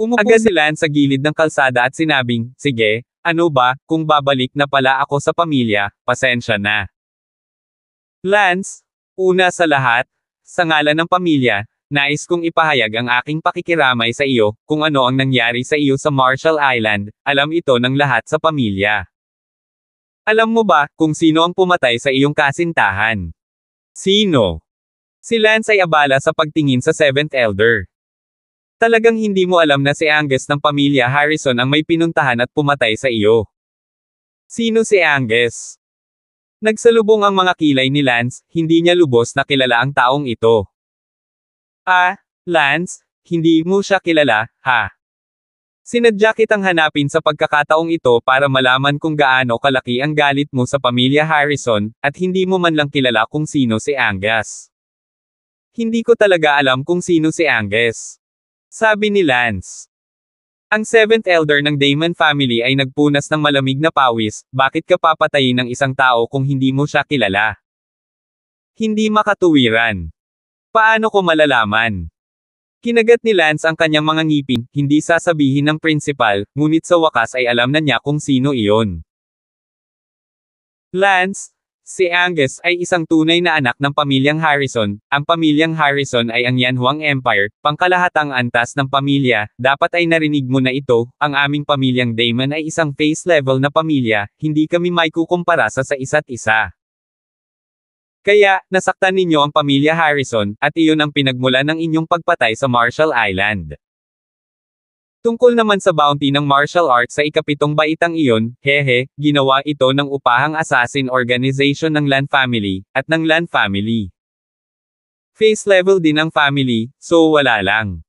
Umupo Agad si Lan sa gilid ng kalsada at sinabing, sige, ano ba, kung babalik na pala ako sa pamilya, pasensya na. Lance, una sa lahat, sa ngalan ng pamilya, nais kong ipahayag ang aking pakikiramay sa iyo, kung ano ang nangyari sa iyo sa Marshall Island, alam ito ng lahat sa pamilya. Alam mo ba, kung sino ang pumatay sa iyong kasintahan? Sino? Si Lance ay abala sa pagtingin sa Seventh Elder. Talagang hindi mo alam na si Angus ng pamilya Harrison ang may pinuntahan at pumatay sa iyo. Sino si Angus? Nagsalubong ang mga kilay ni Lance, hindi niya lubos na kilala ang taong ito. Ah, Lance, hindi mo siya kilala, ha? Sinadya kitang hanapin sa pagkakataong ito para malaman kung gaano kalaki ang galit mo sa pamilya Harrison, at hindi mo man lang kilala kung sino si Angus. Hindi ko talaga alam kung sino si Angus. Sabi ni Lance. Ang seventh elder ng Damon family ay nagpunas ng malamig na pawis, bakit ka papatayin ng isang tao kung hindi mo siya kilala? Hindi makatuwiran. Paano ko malalaman? Kinagat ni Lance ang kanyang mga ngipin, hindi sasabihin ng principal, ngunit sa wakas ay alam na niya kung sino iyon. Lance, Si Angus ay isang tunay na anak ng pamilyang Harrison. Ang pamilyang Harrison ay ang Yanhuang Empire, pangkalahatang antas ng pamilya. Dapat ay narinig mo na ito, ang aming pamilyang Damon ay isang face level na pamilya, hindi kami may kukumpara sa sa isa't isa. Kaya, nasaktan ninyo ang pamilya Harrison, at iyon ang pinagmula ng inyong pagpatay sa Marshall Island. Tungkol naman sa bounty ng martial arts sa ikapitong baitang iyon, hehe, ginawa ito ng upahang assassin organization ng Lan family, at ng Lan family. Face level din ang family, so wala lang.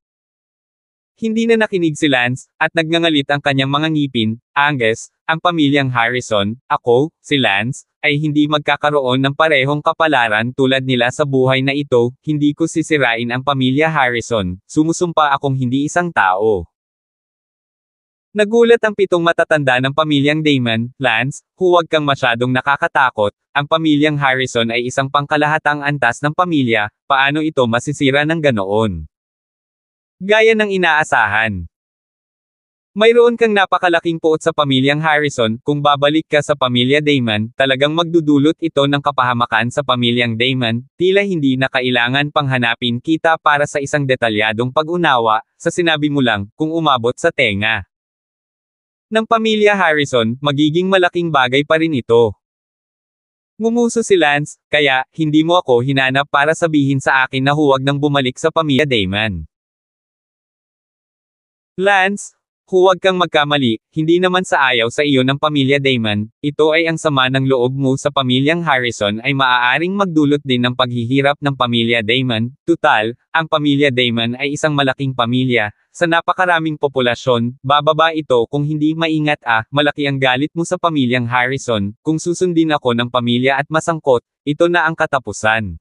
Hindi na nakinig si Lance, at nagngangalit ang kanyang mga ngipin, Angus, ang pamilyang Harrison, ako, si Lance, ay hindi magkakaroon ng parehong kapalaran tulad nila sa buhay na ito, hindi ko sisirain ang pamilya Harrison, sumusumpa akong hindi isang tao. Nagulat ang pitong matatanda ng pamilyang Damon, Lance, huwag kang masyadong nakakatakot, ang pamilyang Harrison ay isang pangkalahatang antas ng pamilya, paano ito masisira ng ganoon? Gaya ng inaasahan. Mayroon kang napakalaking puot sa pamilyang Harrison, kung babalik ka sa pamilya Damon, talagang magdudulot ito ng kapahamakan sa pamilyang Damon, tila hindi na kailangan pang hanapin kita para sa isang detalyadong pag-unawa, sa sinabi mo lang, kung umabot sa tenga ng pamilya Harrison, magiging malaking bagay pa rin ito. Ngumuso si Lance, kaya, hindi mo ako hinanap para sabihin sa akin na huwag nang bumalik sa pamilya Damon. Lance, Huwag kang magkamali, hindi naman sa ayaw sa iyo ng pamilya Damon, ito ay ang sama ng loob mo sa pamilyang Harrison ay maaaring magdulot din ng paghihirap ng pamilya Damon. Tutal, ang pamilya Damon ay isang malaking pamilya, sa napakaraming populasyon, bababa ito kung hindi maingat ah, malaki ang galit mo sa pamilyang Harrison, kung susundin ako ng pamilya at masangkot, ito na ang katapusan.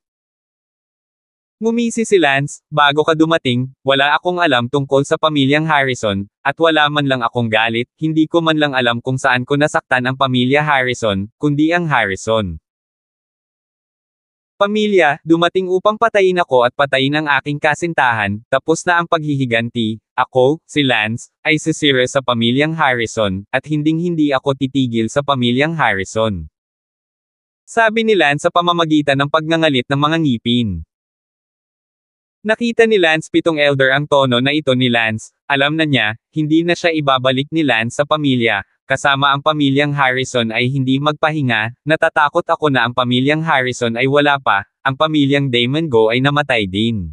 Ngumisi si Lance, bago ka dumating, wala akong alam tungkol sa pamilyang Harrison, at wala man lang akong galit, hindi ko man lang alam kung saan ko nasaktan ang pamilya Harrison, kundi ang Harrison. Pamilya, dumating upang patayin ako at patayin ang aking kasintahan, tapos na ang paghihiganti, ako, si Lance, ay sisira sa pamilyang Harrison, at hinding-hindi ako titigil sa pamilyang Harrison. Sabi ni Lance sa pamamagitan ng pagngangalit ng mga ngipin. Nakita ni Lance Pitong Elder ang tono na ito ni Lance, alam na niya, hindi na siya ibabalik ni Lance sa pamilya, kasama ang pamilyang Harrison ay hindi magpahinga, natatakot ako na ang pamilyang Harrison ay wala pa, ang pamilyang Damon Go ay namatay din.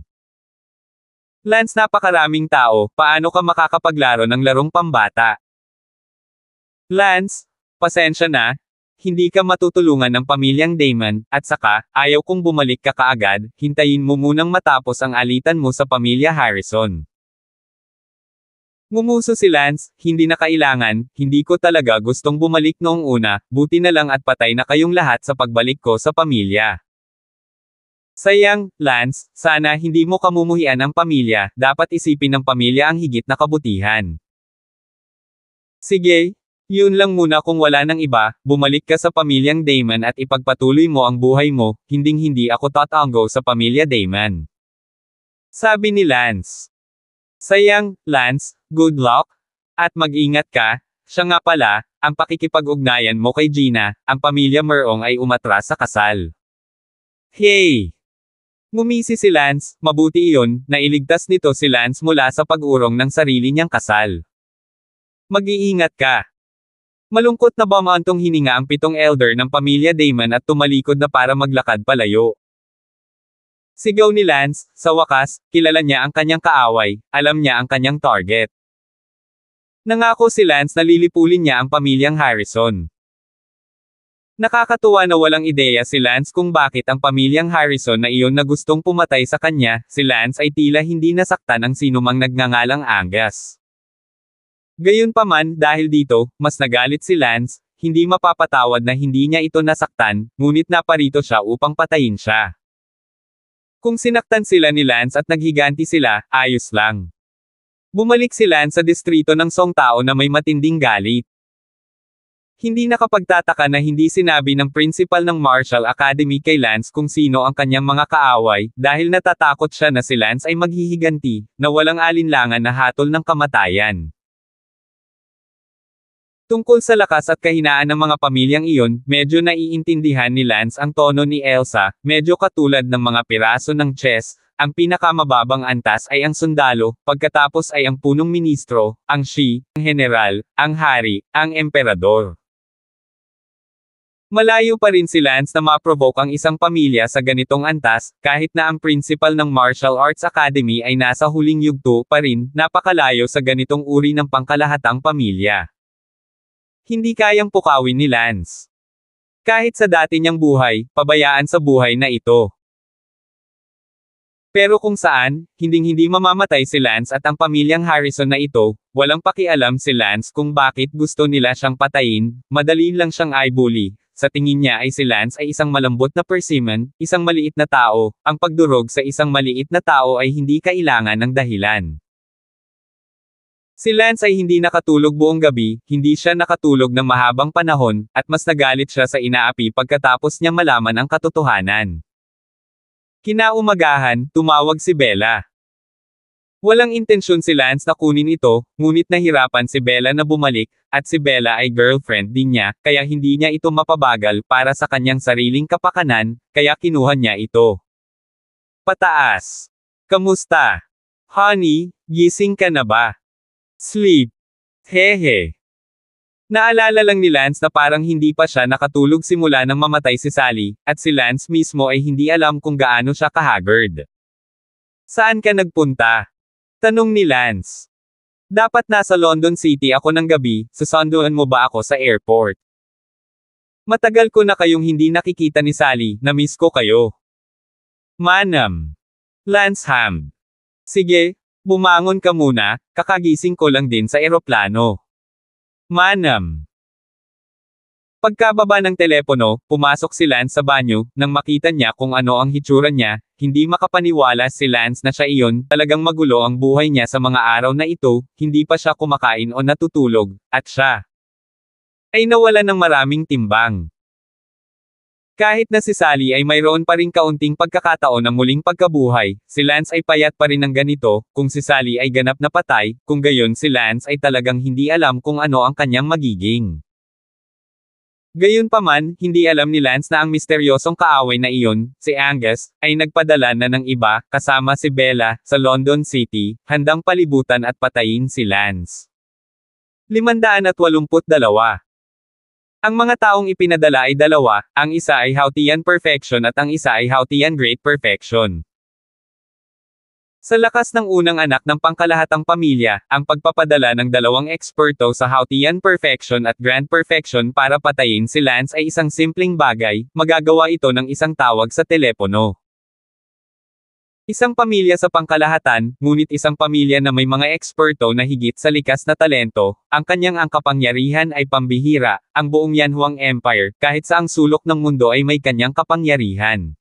Lance napakaraming tao, paano ka makakapaglaro ng larong pambata? Lance, pasensya na, hindi ka matutulungan ng pamilyang Damon, at saka, ayaw kong bumalik ka kaagad, hintayin mo munang matapos ang alitan mo sa pamilya Harrison. Ngumuso si Lance, hindi na kailangan, hindi ko talaga gustong bumalik noong una, buti na lang at patay na kayong lahat sa pagbalik ko sa pamilya. Sayang, Lance, sana hindi mo kamumuhian ang pamilya, dapat isipin ng pamilya ang higit na kabutihan. Sige, yun lang muna kung wala ng iba, bumalik ka sa pamilyang Damon at ipagpatuloy mo ang buhay mo, hinding-hindi ako tatanggo sa pamilya Damon. Sabi ni Lance. Sayang, Lance, good luck, at mag-ingat ka, siya nga pala, ang pakikipag-ugnayan mo kay Gina, ang pamilya Merong ay umatras sa kasal. Hey! Ngumisi si Lance, mabuti iyon, nailigtas nito si Lance mula sa pag-urong ng sarili niyang kasal. Mag-iingat ka. Malungkot na bamantong hininga ang pitong elder ng pamilya Damon at tumalikod na para maglakad palayo. Sigaw ni Lance, sa wakas, kilala niya ang kanyang kaaway, alam niya ang kanyang target. Nangako si Lance na lilipulin niya ang pamilyang Harrison. Nakakatuwa na walang ideya si Lance kung bakit ang pamilyang Harrison na iyon na gustong pumatay sa kanya, si Lance ay tila hindi nasaktan ng sinumang nagngangalang Angas. Gayunpaman, dahil dito, mas nagalit si Lance, hindi mapapatawad na hindi niya ito nasaktan, ngunit naparito siya upang patayin siya. Kung sinaktan sila ni Lance at naghiganti sila, ayos lang. Bumalik si Lance sa distrito ng Songtao na may matinding galit. Hindi nakapagtataka na hindi sinabi ng principal ng Martial Academy kay Lance kung sino ang kanyang mga kaaway, dahil natatakot siya na si Lance ay maghihiganti, na walang alinlangan na hatol ng kamatayan. Tungkol sa lakas at kahinaan ng mga pamilyang iyon, medyo naiintindihan ni Lance ang tono ni Elsa, medyo katulad ng mga piraso ng chess, ang pinakamababang antas ay ang sundalo, pagkatapos ay ang punong ministro, ang shi, ang general, ang hari, ang emperador. Malayo pa rin si Lance na maprovoke ang isang pamilya sa ganitong antas, kahit na ang principal ng Martial Arts Academy ay nasa huling yugto pa rin, napakalayo sa ganitong uri ng pangkalahatang pamilya. Hindi kayang pukawin ni Lance. Kahit sa dati niyang buhay, pabayaan sa buhay na ito. Pero kung saan, hinding-hindi mamamatay si Lance at ang pamilyang Harrison na ito, walang pakialam si Lance kung bakit gusto nila siyang patayin, madali lang siyang i-bully. Sa tingin niya ay si Lance ay isang malambot na persimmon, isang maliit na tao, ang pagdurog sa isang maliit na tao ay hindi kailangan ng dahilan. Si Lance ay hindi nakatulog buong gabi, hindi siya nakatulog ng mahabang panahon, at mas nagalit siya sa inaapi pagkatapos niya malaman ang katotohanan. Kinaumagahan, tumawag si Bella. Walang intensyon si Lance na kunin ito, ngunit nahirapan si Bella na bumalik, at si Bella ay girlfriend din niya, kaya hindi niya ito mapabagal para sa kanyang sariling kapakanan, kaya kinuha niya ito. Pataas. Kamusta? Honey, gising ka na ba? Sleep. Hehe. Naalala lang ni Lance na parang hindi pa siya nakatulog simula nang mamatay si Sally, at si Lance mismo ay hindi alam kung gaano siya kahagard. Saan ka nagpunta? Tanong ni Lance. Dapat nasa London City ako ng gabi, sasanduan mo ba ako sa airport? Matagal ko na kayong hindi nakikita ni Sally, namiss ko kayo. Manam. Lance Ham. Sige, Bumangon ka muna, kakagising ko lang din sa eroplano. Manam. Pagkababa ng telepono, pumasok si Lance sa banyo, nang makita niya kung ano ang hitsura niya, hindi makapaniwala si Lance na siya iyon, talagang magulo ang buhay niya sa mga araw na ito, hindi pa siya kumakain o natutulog, at siya ay nawala ng maraming timbang. Kahit na si Sally ay mayroon pa rin kaunting pagkakataon ng muling pagkabuhay, si Lance ay payat pa rin ng ganito, kung si Sally ay ganap na patay, kung gayon si Lance ay talagang hindi alam kung ano ang kanyang magiging. Gayunpaman, hindi alam ni Lance na ang misteryosong kaaway na iyon, si Angus, ay nagpadala na ng iba, kasama si Bella, sa London City, handang palibutan at patayin si Lance. 582 ang mga taong ipinadala ay dalawa, ang isa ay Hautian Perfection at ang isa ay Hautian Great Perfection. Sa lakas ng unang anak ng pangkalahatang pamilya, ang pagpapadala ng dalawang eksperto sa Hautian Perfection at Grand Perfection para patayin si Lance ay isang simpleng bagay, magagawa ito ng isang tawag sa telepono. Isang pamilya sa pangkalahatan, ngunit isang pamilya na may mga eksperto na higit sa likas na talento, ang kanyang kapangyarihan ay pambihira, ang buong Yanhuang Empire, kahit sa ang sulok ng mundo ay may kanyang kapangyarihan.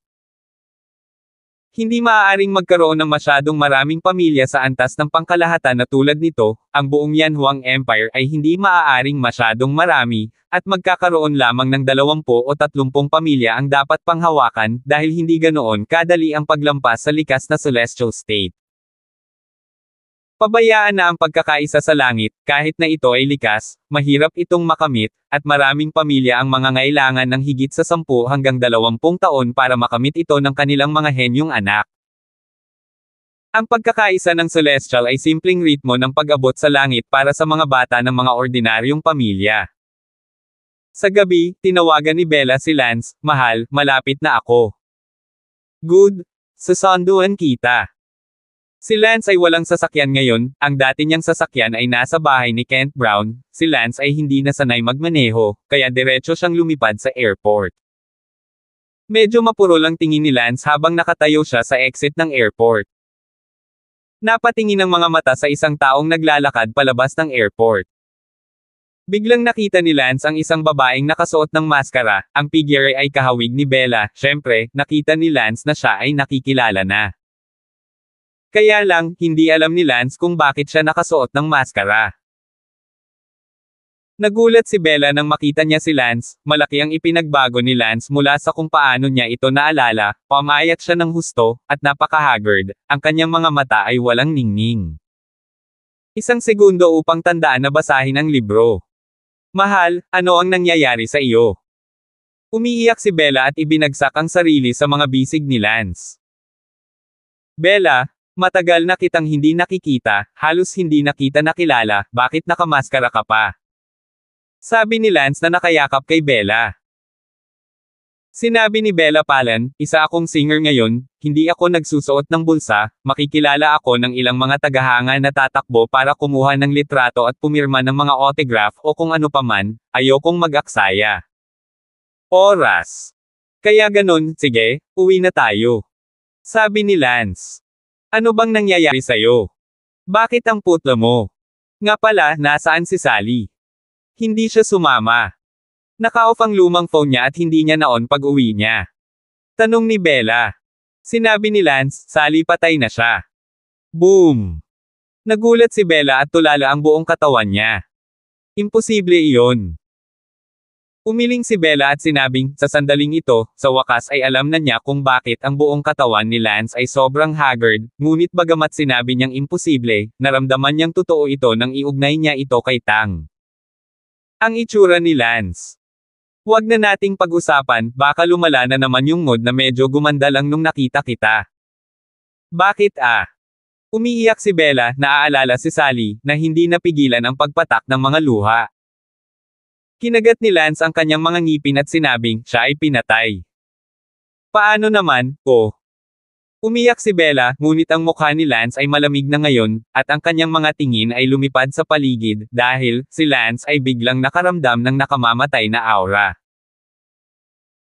Hindi maaaring magkaroon ng masyadong maraming pamilya sa antas ng pangkalahatan na tulad nito, ang buong Yanhuang Empire ay hindi maaaring masyadong marami, at magkakaroon lamang ng 20 o 30 pamilya ang dapat panghawakan, dahil hindi ganoon kadali ang paglampas sa likas na celestial state. Pabayaan na ang pagkakaisa sa langit, kahit na ito ay likas, mahirap itong makamit, at maraming pamilya ang mga ngailangan ng higit sa 10 hanggang 20 taon para makamit ito ng kanilang mga henyong anak. Ang pagkakaisa ng celestial ay simpleng ritmo ng pag-abot sa langit para sa mga bata ng mga ordinaryong pamilya. Sa gabi, tinawagan ni Bella si Lance, Mahal, malapit na ako. Good, sa sanduan kita. Si Lance ay walang sasakyan ngayon, ang dati niyang sasakyan ay nasa bahay ni Kent Brown, si Lance ay hindi na sanay magmaneho, kaya diretso siyang lumipad sa airport. Medyo mapuro lang tingin ni Lance habang nakatayo siya sa exit ng airport. Napatingin ang mga mata sa isang taong naglalakad palabas ng airport. Biglang nakita ni Lance ang isang babaeng nakasuot ng maskara, ang figure ay kahawig ni Bella, syempre, nakita ni Lance na siya ay nakikilala na. Kaya lang, hindi alam ni Lance kung bakit siya nakasuot ng maskara. Nagulat si Bella nang makita niya si Lance, malaki ang ipinagbago ni Lance mula sa kung paano niya ito naalala, pamayat siya ng husto, at napakahaggard, ang kanyang mga mata ay walang ningning. Isang segundo upang tandaan na basahin ang libro. Mahal, ano ang nangyayari sa iyo? Umiiyak si Bella at ibinagsak ang sarili sa mga bisig ni Lance. Bella, Matagal na kitang hindi nakikita, halos hindi nakita nakilala, bakit nakamaskara ka pa? Sabi ni Lance na nakayakap kay Bella. Sinabi ni Bella Palan, isa akong singer ngayon, hindi ako nagsusuot ng bulsa, makikilala ako ng ilang mga tagahanga na tatakbo para kumuha ng litrato at pumirma ng mga autograph o kung ano paman, ayokong mag-aksaya. Oras. Kaya ganun, sige, uwi na tayo. Sabi ni Lance. Ano bang nangyayari sa'yo? Bakit ang putla mo? Nga pala, nasaan si Sally? Hindi siya sumama. Naka-off ang lumang phone niya at hindi niya naon pag uwi niya. Tanong ni Bella. Sinabi ni Lance, Sally patay na siya. Boom! Nagulat si Bella at tulala ang buong katawan niya. Imposible iyon. Umiling si Bella at sinabing, sa sandaling ito, sa wakas ay alam na niya kung bakit ang buong katawan ni Lance ay sobrang haggard, ngunit bagamat sinabi niyang imposible, naramdaman niyang totoo ito nang iugnay niya ito kay Tang. Ang itsura ni Lance. Huwag na nating pag-usapan, baka lumala na naman yung mood na medyo gumanda lang nung nakita kita. Bakit ah? Umiiyak si Bella, naaalala si Sally, na hindi napigilan ang pagpatak ng mga luha. Kinagat ni Lance ang kanyang mga ngipin at sinabing, siya ay pinatay. Paano naman, ko? Umiyak si Bella, ngunit ang mukha ni Lance ay malamig na ngayon, at ang kanyang mga tingin ay lumipad sa paligid, dahil, si Lance ay biglang nakaramdam ng nakamamatay na aura.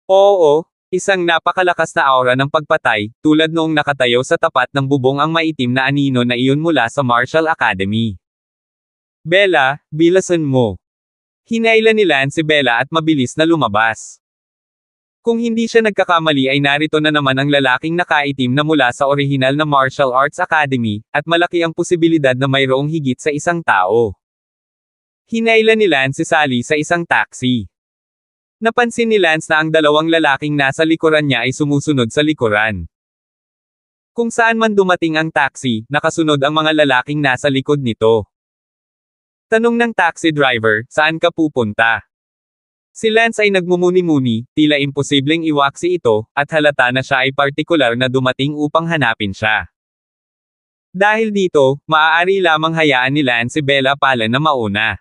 Oo, isang napakalakas na aura ng pagpatay, tulad noong nakatayo sa tapat ng bubong ang maitim na anino na iyon mula sa Marshall Academy. Bella, bilasan mo. Hinailan ni Lance si Bella at mabilis na lumabas. Kung hindi siya nagkakamali ay narito na naman ang lalaking nakaitim na mula sa original na Martial Arts Academy, at malaki ang posibilidad na mayroong higit sa isang tao. Hinailan ni Lance si Sally sa isang taxi. Napansin ni Lance na ang dalawang lalaking nasa likuran niya ay sumusunod sa likuran. Kung saan man dumating ang taxi, nakasunod ang mga lalaking nasa likod nito. Tanong ng taxi driver, saan ka pupunta? Si Lance ay nagmumuni-muni, tila imposibleng iwaksi ito, at halata na siya ay partikular na dumating upang hanapin siya. Dahil dito, maaari lamang hayaan ni Lance si Bella pala na mauna.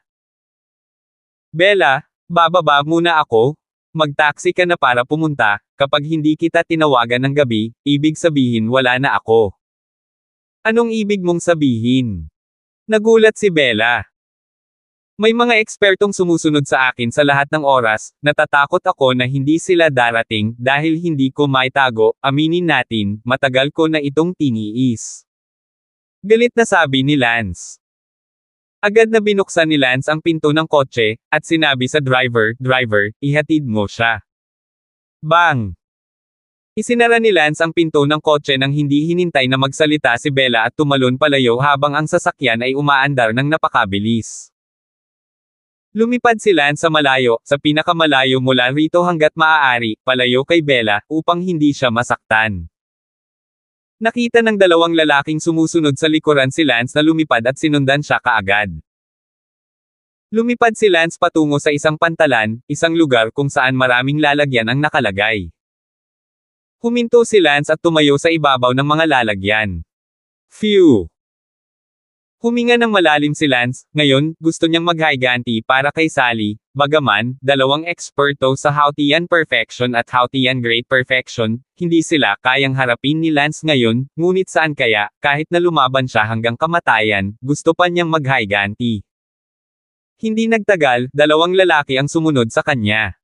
Bella, bababa muna ako, magtaksi ka na para pumunta, kapag hindi kita tinawagan ng gabi, ibig sabihin wala na ako. Anong ibig mong sabihin? Nagulat si Bella. May mga ekspertong sumusunod sa akin sa lahat ng oras, natatakot ako na hindi sila darating dahil hindi ko maitago, aminin natin, matagal ko na itong tiniis. Galit na sabi ni Lance. Agad na binuksan ni Lance ang pinto ng kotse, at sinabi sa driver, driver, ihatid mo siya. Bang! Isinara ni Lance ang pinto ng kotse nang hindi hinintay na magsalita si Bella at tumalon palayo habang ang sasakyan ay umaandar ng napakabilis. Lumipad si Lance sa malayo, sa pinakamalayo mula rito hanggat maaari, palayo kay Bella, upang hindi siya masaktan. Nakita ng dalawang lalaking sumusunod sa likuran si Lance na lumipad at sinundan siya kaagad. Lumipad si Lance patungo sa isang pantalan, isang lugar kung saan maraming lalagyan ang nakalagay. Huminto si Lance at tumayo sa ibabaw ng mga lalagyan. Phew! Huminga ng malalim si Lance, ngayon, gusto niyang maghiganti para kay Sally, bagaman, dalawang eksperto sa Houtian Perfection at Houtian Great Perfection, hindi sila kayang harapin ni Lance ngayon, ngunit saan kaya, kahit na lumaban siya hanggang kamatayan, gusto pa niyang maghiganti. Hindi nagtagal, dalawang lalaki ang sumunod sa kanya.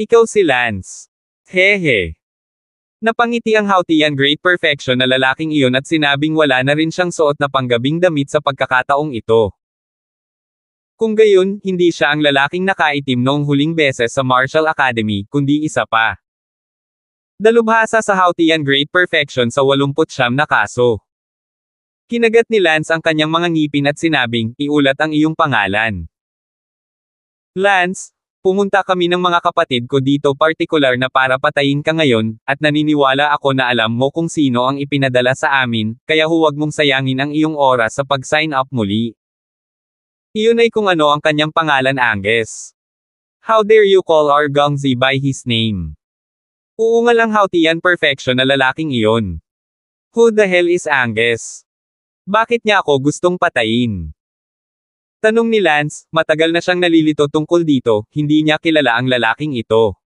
Ikaw si Lance. Hehe. Napangiti ang Hautian Great Perfection na lalaking iyon at sinabing wala na rin siyang suot na panggabing damit sa pagkakataong ito. Kung gayon, hindi siya ang lalaking nakaitim noong huling beses sa Martial Academy, kundi isa pa. Dalubhasa sa Hautian Great Perfection sa 89 na kaso. Kinagat ni Lance ang kanyang mga ngipin at sinabing, iulat ang iyong pangalan. Lance, Pumunta kami ng mga kapatid ko dito particular na para patayin ka ngayon, at naniniwala ako na alam mo kung sino ang ipinadala sa amin, kaya huwag mong sayangin ang iyong oras sa pag-sign up muli. Iyon ay kung ano ang kanyang pangalan Anges. How dare you call our Gongzi by his name? Oo nga lang hautian perfection na lalaking iyon. Who the hell is Anges? Bakit niya ako gustong patayin? Tanong ni Lance, matagal na siyang nalilito tungkol dito, hindi niya kilala ang lalaking ito.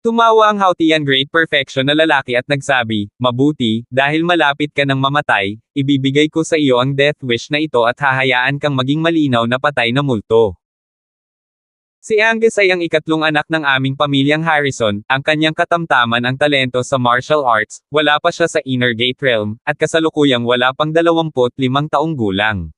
Tumawa ang Hautian Great Perfection na lalaki at nagsabi, Mabuti, dahil malapit ka ng mamatay, ibibigay ko sa iyo ang death wish na ito at hahayaan kang maging malinaw na patay na multo. Si Angus ay ang ikatlong anak ng aming pamilyang Harrison, ang kanyang katamtaman ang talento sa martial arts, wala pa siya sa Inner Gate Realm, at kasalukuyang wala pang 25 taong gulang.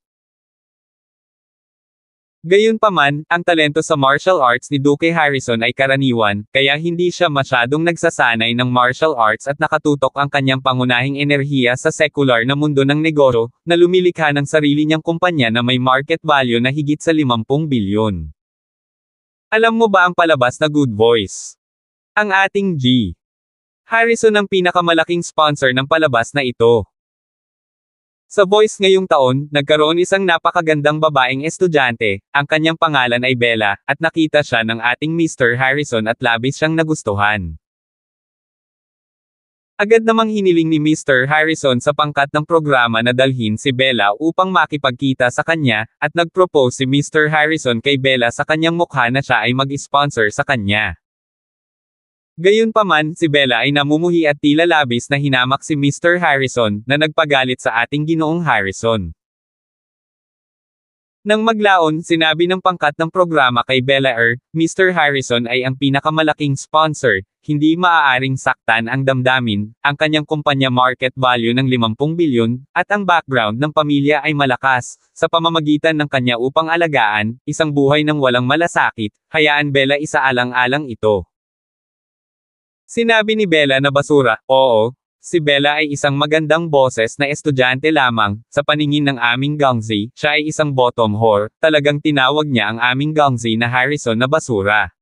Gayunpaman, ang talento sa martial arts ni Duke Harrison ay karaniwan, kaya hindi siya masyadong nagsasanay ng martial arts at nakatutok ang kanyang pangunahing enerhiya sa sekular na mundo ng negoro, na lumilikha ng sarili niyang kumpanya na may market value na higit sa 50 bilyon. Alam mo ba ang palabas na Good Voice? Ang ating G. Harrison ang pinakamalaking sponsor ng palabas na ito. Sa Boys ngayong taon, nagkaroon isang napakagandang babaeng estudyante, ang kanyang pangalan ay Bella, at nakita siya ng ating Mr. Harrison at labis siyang nagustuhan. Agad namang hiniling ni Mr. Harrison sa pangkat ng programa na dalhin si Bella upang makipagkita sa kanya, at nagpropose si Mr. Harrison kay Bella sa kanyang mukha na siya ay mag-sponsor sa kanya. Gayunpaman, si Bella ay namumuhi at tila labis na hinamak si Mr. Harrison, na nagpagalit sa ating ginoong Harrison. Nang maglaon, sinabi ng pangkat ng programa kay Bella Air, Mr. Harrison ay ang pinakamalaking sponsor, hindi maaaring saktan ang damdamin, ang kanyang kumpanya market value ng 50 bilyon, at ang background ng pamilya ay malakas, sa pamamagitan ng kanya upang alagaan, isang buhay ng walang malasakit, hayaan Bella isa alang alang ito. Sinabi ni Bella na basura, oo, Si Bella ay isang magandang boses na estudyante lamang, sa paningin ng aming gangzi, siya ay isang bottom whore, talagang tinawag niya ang aming gangzi na Harrison na basura.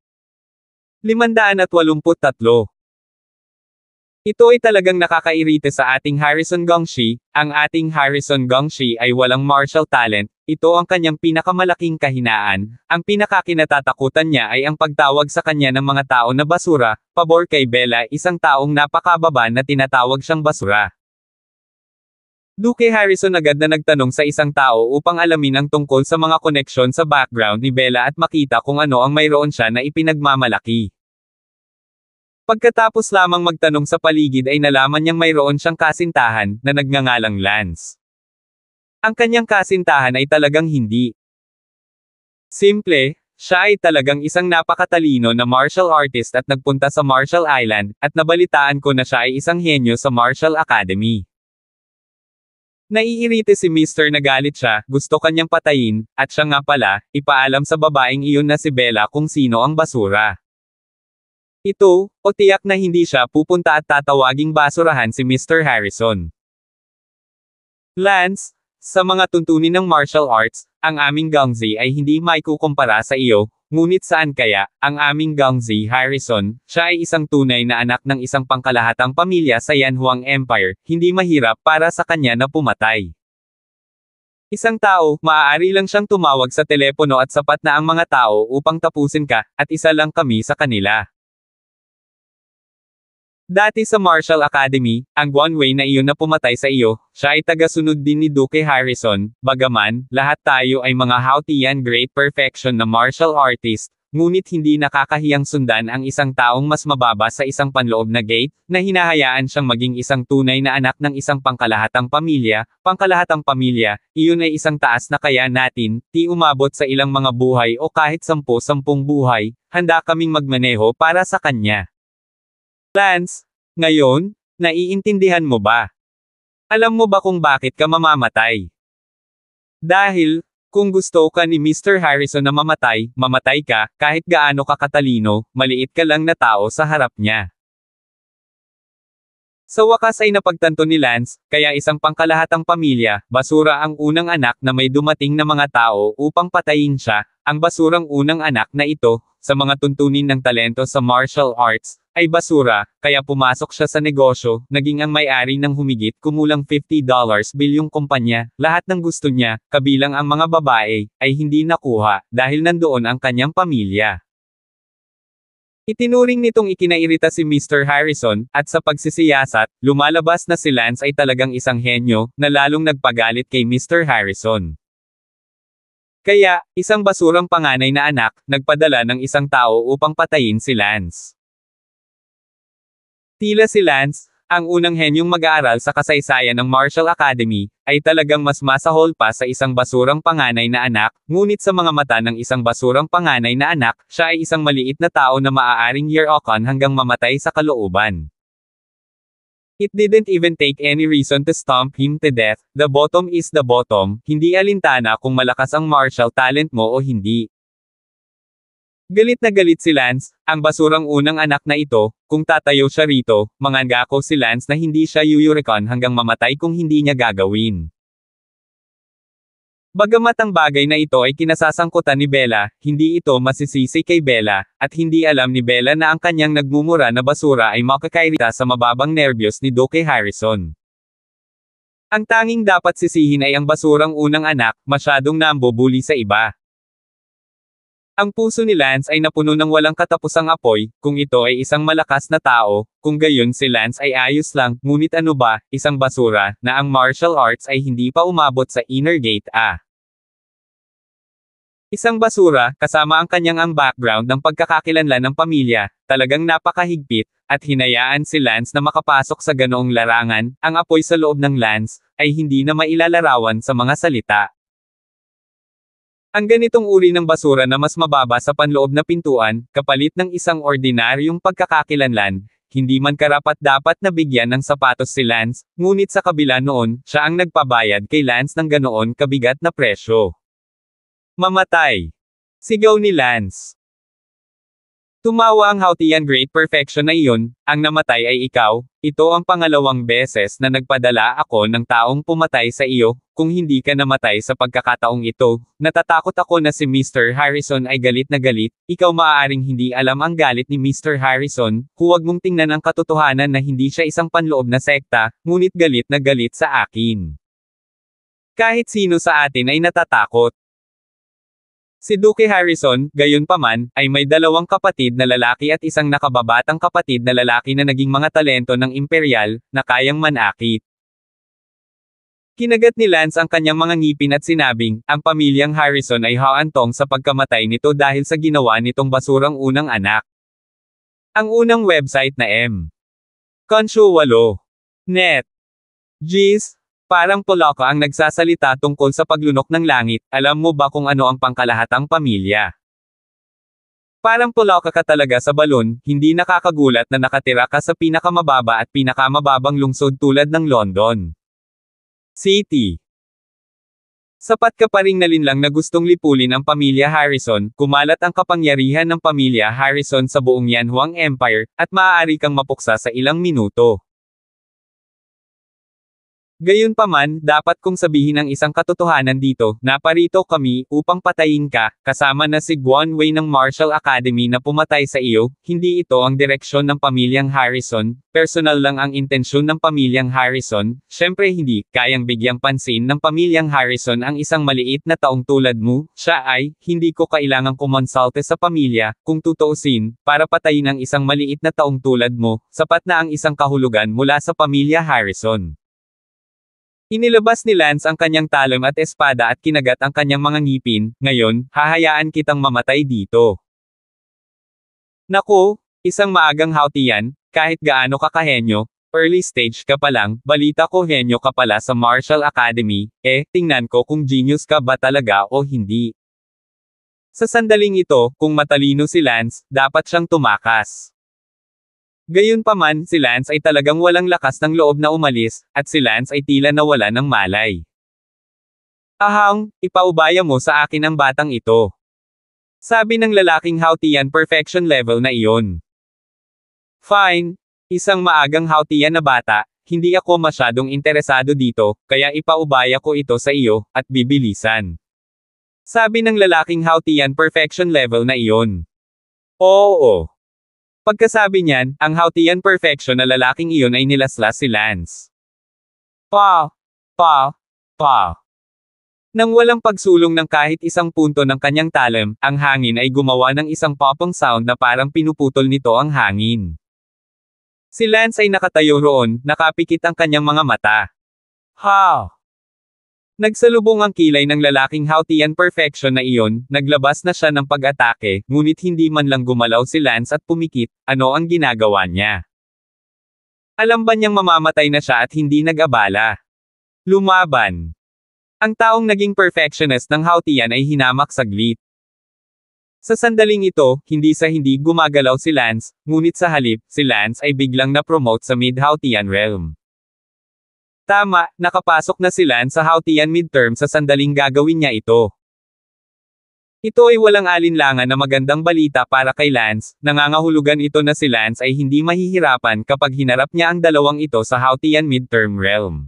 583 Ito ay talagang nakakairite sa ating Harrison Gongshi, ang ating Harrison Gongshi ay walang martial talent, ito ang kanyang pinakamalaking kahinaan. Ang pinakakinatatakutan niya ay ang pagtawag sa kanya ng mga tao na basura, pabor kay Bella, isang taong napakababa na tinatawag siyang basura. Duke Harrison agad na nagtanong sa isang tao upang alamin ang tungkol sa mga koneksyon sa background ni Bella at makita kung ano ang mayroon siya na ipinagmamalaki. Pagkatapos lamang magtanong sa paligid ay nalaman niyang mayroon siyang kasintahan na nagngangalang Lance. Ang kanyang kasintahan ay talagang hindi. Simple, siya ay talagang isang napakatalino na martial artist at nagpunta sa Marshall Island, at nabalitaan ko na siya ay isang henyo sa Marshall Academy. Naiirite si Mr. na galit siya, gusto kanyang patayin, at siya nga pala, ipaalam sa babaeng iyon na si Bella kung sino ang basura. Ito, o tiyak na hindi siya pupunta at tatawaging basurahan si Mr. Harrison. Lance, sa mga tuntunin ng martial arts, ang aming Gongzi ay hindi maikukumpara sa iyo, ngunit saan kaya, ang aming Gongzi Harrison, siya ay isang tunay na anak ng isang pangkalahatang pamilya sa Yanhuang Empire, hindi mahirap para sa kanya na pumatay. Isang tao, maaari lang siyang tumawag sa telepono at sapat na ang mga tao upang tapusin ka, at isa lang kami sa kanila. Dati sa Marshall Academy, ang Guan Wei na iyon na pumatay sa iyo, siya ay tagasunod din ni Duke Harrison, bagaman, lahat tayo ay mga Hautian Great Perfection na martial artist, ngunit hindi nakakahiyang sundan ang isang taong mas mababa sa isang panloob na gate, na hinahayaan siyang maging isang tunay na anak ng isang pangkalahatang pamilya, pangkalahatang pamilya, iyon ay isang taas na kaya natin, ti umabot sa ilang mga buhay o kahit sampu-sampung buhay, handa kaming magmaneho para sa kanya. Lance, ngayon, naiintindihan mo ba? Alam mo ba kung bakit ka mamamatay? Dahil, kung gusto ka ni Mr. Harrison na mamatay, mamatay ka, kahit gaano ka katalino, maliit ka lang na tao sa harap niya. Sa wakas ay napagtanto ni Lance, kaya isang pangkalahatang pamilya, basura ang unang anak na may dumating na mga tao upang patayin siya, ang basurang unang anak na ito, sa mga tuntunin ng talento sa martial arts, ay basura, kaya pumasok siya sa negosyo, naging ang may-ari ng humigit kumulang $50 bilyong kumpanya, lahat ng gusto niya, kabilang ang mga babae, ay hindi nakuha, dahil nandoon ang kanyang pamilya. Itinuring nitong ikinairita si Mr. Harrison, at sa pagsisiyasat, lumalabas na si Lance ay talagang isang henyo, na lalong nagpagalit kay Mr. Harrison. Kaya, isang basurang panganay na anak, nagpadala ng isang tao upang patayin si Lance. Tila si Lance, ang unang henyong mag-aaral sa kasaysayan ng Martial Academy, ay talagang mas masahol pa sa isang basurang panganay na anak, ngunit sa mga mata ng isang basurang panganay na anak, siya ay isang maliit na tao na maaaring year-ocon hanggang mamatay sa kalooban. It didn't even take any reason to stomp him to death, the bottom is the bottom, hindi alintana kung malakas ang martial talent mo o hindi. Galit na galit si Lance, ang basurang unang anak na ito, kung tatayo siya rito, mangangako si Lance na hindi siya yuyurikan hanggang mamatay kung hindi niya gagawin. Bagamat ang bagay na ito ay kinasasangkutan ni Bella, hindi ito masisisi kay Bella, at hindi alam ni Bella na ang kanyang nagmumura na basura ay makakairita sa mababang nervyos ni Duke Harrison. Ang tanging dapat sisihin ay ang basurang unang anak, masyadong nambubuli sa iba. Ang puso ni Lance ay napuno ng walang katapusang apoy, kung ito ay isang malakas na tao, kung gayon si Lance ay ayos lang, ngunit ano ba, isang basura, na ang martial arts ay hindi pa umabot sa inner gate A. Ah. Isang basura, kasama ang kanyang ang background ng pagkakakilanlan ng pamilya, talagang napakahigpit, at hinayaan si Lance na makapasok sa ganoong larangan, ang apoy sa loob ng Lance, ay hindi na mailalarawan sa mga salita. Ang ganitong uri ng basura na mas mababa sa panloob na pintuan, kapalit ng isang ordinaryong pagkakakilanlan, hindi man karapat dapat nabigyan ng sapatos si Lance, ngunit sa kabila noon, siya ang nagpabayad kay Lance ng ganoon kabigat na presyo. Mamatay! Sigaw ni Lance. Tumawa ang Hautian Great Perfection na iyon, ang namatay ay ikaw, ito ang pangalawang beses na nagpadala ako ng taong pumatay sa iyo, kung hindi ka namatay sa pagkakataong ito, natatakot ako na si Mr. Harrison ay galit na galit, ikaw maaaring hindi alam ang galit ni Mr. Harrison, huwag mong tingnan ang katotohanan na hindi siya isang panloob na sekta, ngunit galit na galit sa akin. Kahit sino sa atin ay natatakot. Si Duke Harrison, gayunpaman, ay may dalawang kapatid na lalaki at isang nakababatang kapatid na lalaki na naging mga talento ng imperial, na kayang manakit. Kinagat ni Lance ang kanyang mga ngipin at sinabing, ang pamilyang Harrison ay haantong sa pagkamatay nito dahil sa ginawa nitong basurang unang anak. Ang unang website na M. Konsyo 8. Net. G's. Parang Polaka ang nagsasalita tungkol sa paglunok ng langit, alam mo ba kung ano ang pangkalahatang pamilya? Parang Polaka ka talaga sa balon, hindi nakakagulat na nakatira ka sa pinakamababa at pinakamababang lungsod tulad ng London. City. Sapat ka pa rin nalinlang na gustong lipulin ang pamilya Harrison, kumalat ang kapangyarihan ng pamilya Harrison sa buong Yanhuang Empire, at maaari kang mapuksa sa ilang minuto. Gayunpaman, dapat kong sabihin ang isang katotohanan dito, naparito kami, upang patayin ka, kasama na si Guan Wei ng Marshall Academy na pumatay sa iyo, hindi ito ang direksyon ng pamilyang Harrison, personal lang ang intensyon ng pamilyang Harrison, syempre hindi, kayang bigyang pansin ng pamilyang Harrison ang isang maliit na taong tulad mo, siya ay, hindi ko kailangang kumonsalte sa pamilya, kung tutuusin, para patayin ang isang maliit na taong tulad mo, sapat na ang isang kahulugan mula sa pamilya Harrison. Inilabas ni Lance ang kanyang talon at espada at kinagat ang kanyang mga ngipin, ngayon, hahayaan kitang mamatay dito. Nako, isang maagang hauti yan, kahit gaano ka kahenyo, early stage ka pa lang, balita ko henyo ka pala sa Martial Academy, eh, tingnan ko kung genius ka ba talaga o hindi. Sa sandaling ito, kung matalino si Lance, dapat siyang tumakas. Gayunpaman, si Lance ay talagang walang lakas ng loob na umalis, at si Lance ay tila nawala ng malay. Ahang, ipaubaya mo sa akin ang batang ito. Sabi ng lalaking Hautian perfection level na iyon. Fine, isang maagang Hautian na bata, hindi ako masyadong interesado dito, kaya ipaubaya ko ito sa iyo, at bibilisan. Sabi ng lalaking Hautian perfection level na iyon. Oo. Pagkasabi niyan, ang Hautian perfection na lalaking iyon ay nilaslas si Lance. Pa! Pa! Pa! Nang walang pagsulong ng kahit isang punto ng kanyang talim, ang hangin ay gumawa ng isang popong sound na parang pinuputol nito ang hangin. Si Lance ay nakatayo roon, nakapikit ang kanyang mga mata. Ha! Nagsalubong ang kilay ng lalaking Hautian perfection na iyon, naglabas na siya ng pag-atake, ngunit hindi man lang gumalaw si Lance at pumikit, ano ang ginagawa niya. Alam ba niyang mamamatay na siya at hindi nag-abala? Lumaban. Ang taong naging perfectionist ng Hautian ay hinamak saglit. Sa sandaling ito, hindi sa hindi gumagalaw si Lance, ngunit sa halip, si Lance ay biglang na-promote sa Mid-Hautian realm. Tama, nakapasok na si Lan sa Hautian midterm sa sandaling gagawin niya ito. Ito ay walang alinlangan na magandang balita para kay Lance, nangangahulugan ito na si Lance ay hindi mahihirapan kapag hinarap niya ang dalawang ito sa Hautian midterm realm.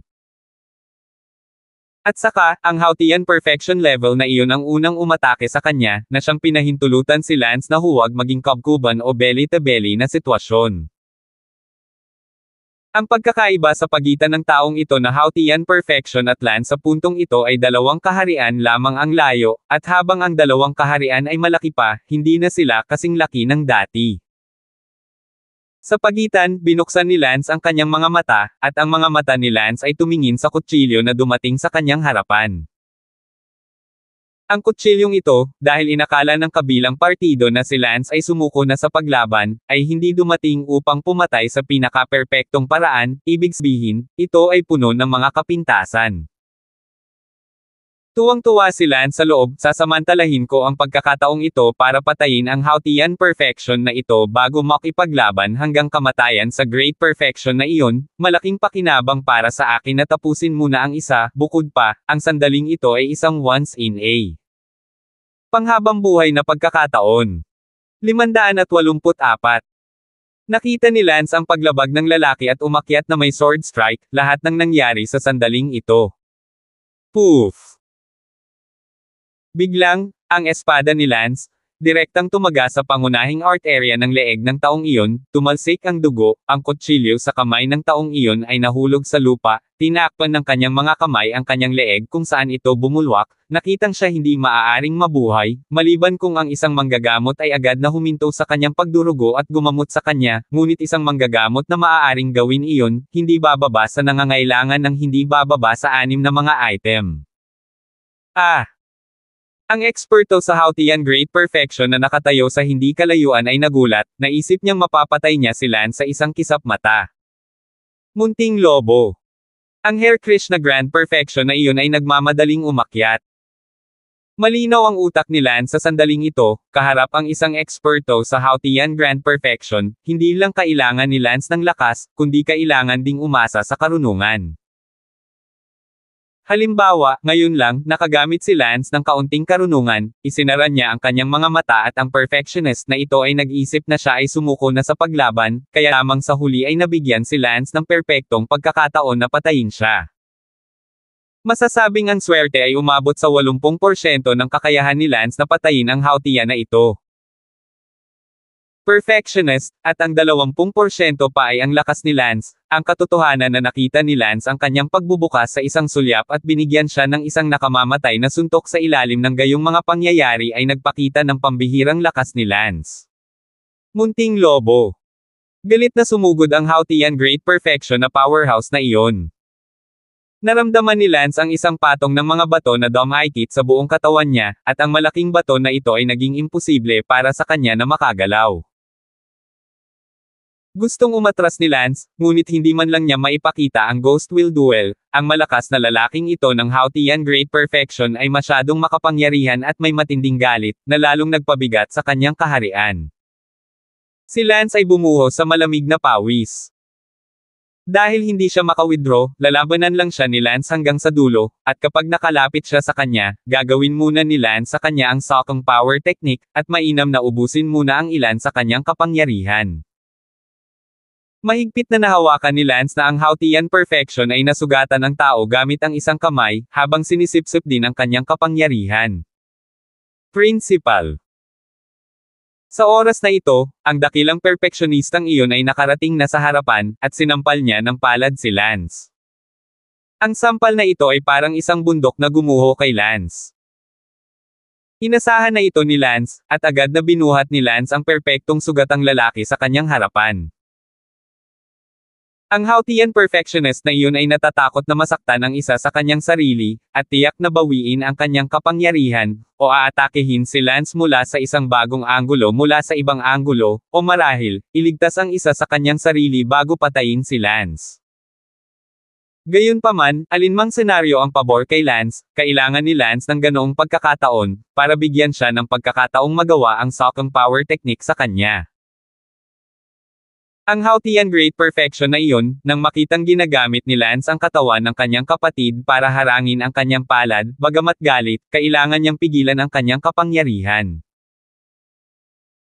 At saka, ang Hautian perfection level na iyon ang unang umatake sa kanya, na siyang pinahintulutan si Lance na huwag maging kabkuban o belly-to-belly -belly na sitwasyon. Ang pagkakaiba sa pagitan ng taong ito na Houtian perfection at Lan sa puntong ito ay dalawang kaharian lamang ang layo, at habang ang dalawang kaharian ay malaki pa, hindi na sila kasing laki ng dati. Sa pagitan, binuksan ni Lance ang kanyang mga mata, at ang mga mata ni Lance ay tumingin sa kutsilyo na dumating sa kanyang harapan. Ang kutsilyong ito, dahil inakala ng kabilang partido na si Lance ay sumuko na sa paglaban, ay hindi dumating upang pumatay sa pinaka-perpektong paraan, ibig sabihin, ito ay puno ng mga kapintasan. Tuwang-tuwa si Lance sa loob, sasamantalahin ko ang pagkakataong ito para patayin ang Hautian Perfection na ito bago makipaglaban hanggang kamatayan sa Great Perfection na iyon, malaking pakinabang para sa akin na tapusin muna ang isa, bukod pa, ang sandaling ito ay isang once in a panghabang buhay na pagkakataon. 584 Nakita ni Lance ang paglabag ng lalaki at umakyat na may sword strike, lahat ng nangyari sa sandaling ito. Poof! Biglang, ang espada ni Lance, direktang tumaga sa pangunahing art area ng leeg ng taong iyon, tumalsik ang dugo, ang kutsilyo sa kamay ng taong iyon ay nahulog sa lupa, tinakpan ng kanyang mga kamay ang kanyang leeg kung saan ito bumulwak, nakitang siya hindi maaaring mabuhay, maliban kung ang isang manggagamot ay agad na huminto sa kanyang pagdurugo at gumamot sa kanya, ngunit isang manggagamot na maaaring gawin iyon, hindi bababa sa nangangailangan ng hindi bababa sa anim na mga item. Ah! Ang eksperto sa Hautian Great Perfection na nakatayo sa hindi kalayuan ay nagulat, naisip niyang mapapatay niya si Lan sa isang kisap mata. Munting Lobo Ang Hare na Grand Perfection na iyon ay nagmamadaling umakyat. Malinaw ang utak ni Lan sa sandaling ito, kaharap ang isang eksperto sa Hautian Grand Perfection, hindi lang kailangan ni Lance ng lakas, kundi kailangan ding umasa sa karunungan. Halimbawa, ngayon lang, nakagamit si Lance ng kaunting karunungan, isinara niya ang kanyang mga mata at ang perfectionist na ito ay nag-isip na siya ay sumuko na sa paglaban, kaya lamang sa huli ay nabigyan si Lance ng perpektong pagkakataon na patayin siya. Masasabing ang swerte ay umabot sa 80% ng kakayahan ni Lance na patayin ang Hautia na ito. Perfectionist, at ang 20% pa ay ang lakas ni Lance, ang katotohanan na nakita ni Lance ang kanyang pagbubukas sa isang sulyap at binigyan siya ng isang nakamamatay na suntok sa ilalim ng gayong mga pangyayari ay nagpakita ng pambihirang lakas ni Lance. Munting Lobo Galit na sumugod ang Hautian Great Perfection na powerhouse na iyon. Naramdaman ni Lance ang isang patong ng mga bato na dumakit sa buong katawan niya, at ang malaking bato na ito ay naging imposible para sa kanya na makagalaw. Gustong umatras ni Lance, ngunit hindi man lang niya maipakita ang Ghost Will Duel, ang malakas na lalaking ito ng Hautian Great Perfection ay masyadong makapangyarihan at may matinding galit, na lalong nagpabigat sa kanyang kaharian. Si Lance ay bumuho sa malamig na pawis. Dahil hindi siya makawithdraw, lalabanan lang siya ni Lance hanggang sa dulo, at kapag nakalapit siya sa kanya, gagawin muna ni Lance sa kanya ang Sokong Power Technique, at mainam na ubusin muna ang ilan sa kanyang kapangyarihan. Mahigpit na nahawakan ni Lance na ang Hautian perfection ay nasugatan ng tao gamit ang isang kamay, habang sinisipsip din ang kanyang kapangyarihan. Principal Sa oras na ito, ang dakilang perfectionistang iyon ay nakarating na sa harapan, at sinampal niya ng palad si Lance. Ang sampal na ito ay parang isang bundok na gumuho kay Lance. Inasahan na ito ni Lance, at agad na binuhat ni Lance ang perpektong sugatang lalaki sa kanyang harapan. Ang and perfectionist na iyon ay natatakot na masaktan ang isa sa kanyang sarili, at tiyak na bawiin ang kanyang kapangyarihan, o aatakehin si Lance mula sa isang bagong anggulo mula sa ibang anggulo, o marahil, iligtas ang isa sa kanyang sarili bago patayin si Lance. Gayunpaman, alinmang senaryo ang pabor kay Lance, kailangan ni Lance ng ganoong pagkakataon, para bigyan siya ng pagkakataong magawa ang Sokong Power Technique sa kanya. Ang Hautian Great Perfection na iyon, nang makitang ginagamit ni Lance ang katawan ng kanyang kapatid para harangin ang kanyang palad, bagamat galit, kailangan niyang pigilan ang kanyang kapangyarihan.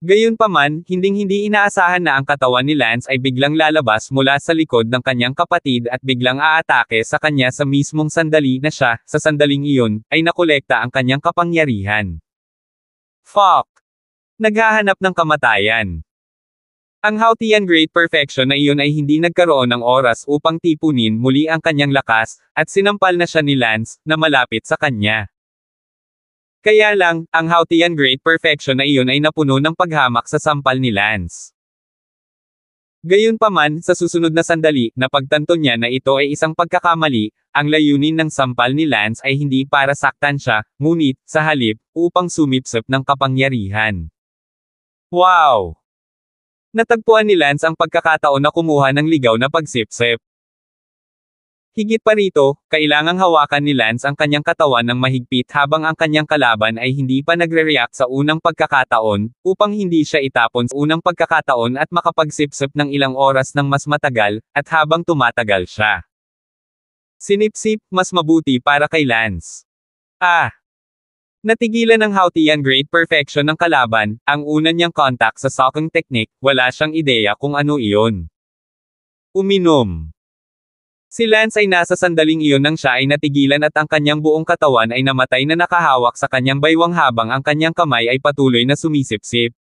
Gayunpaman, hinding-hindi inaasahan na ang katawan ni Lance ay biglang lalabas mula sa likod ng kanyang kapatid at biglang aatake sa kanya sa mismong sandali na siya, sa sandaling iyon, ay nakolekta ang kanyang kapangyarihan. Fuck! Naghahanap ng kamatayan. Ang Hautian Great Perfection na iyon ay hindi nagkaroon ng oras upang tipunin muli ang kanyang lakas, at sinampal na siya ni Lance, na malapit sa kanya. Kaya lang, ang Hautian Great Perfection na iyon ay napuno ng paghamak sa sampal ni Lance. Gayunpaman, sa susunod na sandali, napagtanto niya na ito ay isang pagkakamali, ang layunin ng sampal ni Lance ay hindi para saktan siya, ngunit, sa halip, upang sumipsip ng kapangyarihan. Wow! Natagpuan ni Lance ang pagkakataon na kumuha ng ligaw na pagsipsip. Higit pa rito, kailangang hawakan ni Lance ang kanyang katawan ng mahigpit habang ang kanyang kalaban ay hindi pa nagre-react sa unang pagkakataon, upang hindi siya itapon sa unang pagkakataon at makapagsipsip ng ilang oras ng mas matagal, at habang tumatagal siya. Sinipsip, mas mabuti para kay Lance. Ah! Natigilan ng Hautian great perfection ng kalaban, ang una niyang contact sa socking technique, wala siyang ideya kung ano iyon. Uminom. Si Lance ay nasa sandaling iyon nang siya ay natigilan at ang kanyang buong katawan ay namatay na nakahawak sa kanyang baywang habang ang kanyang kamay ay patuloy na sumisipsip.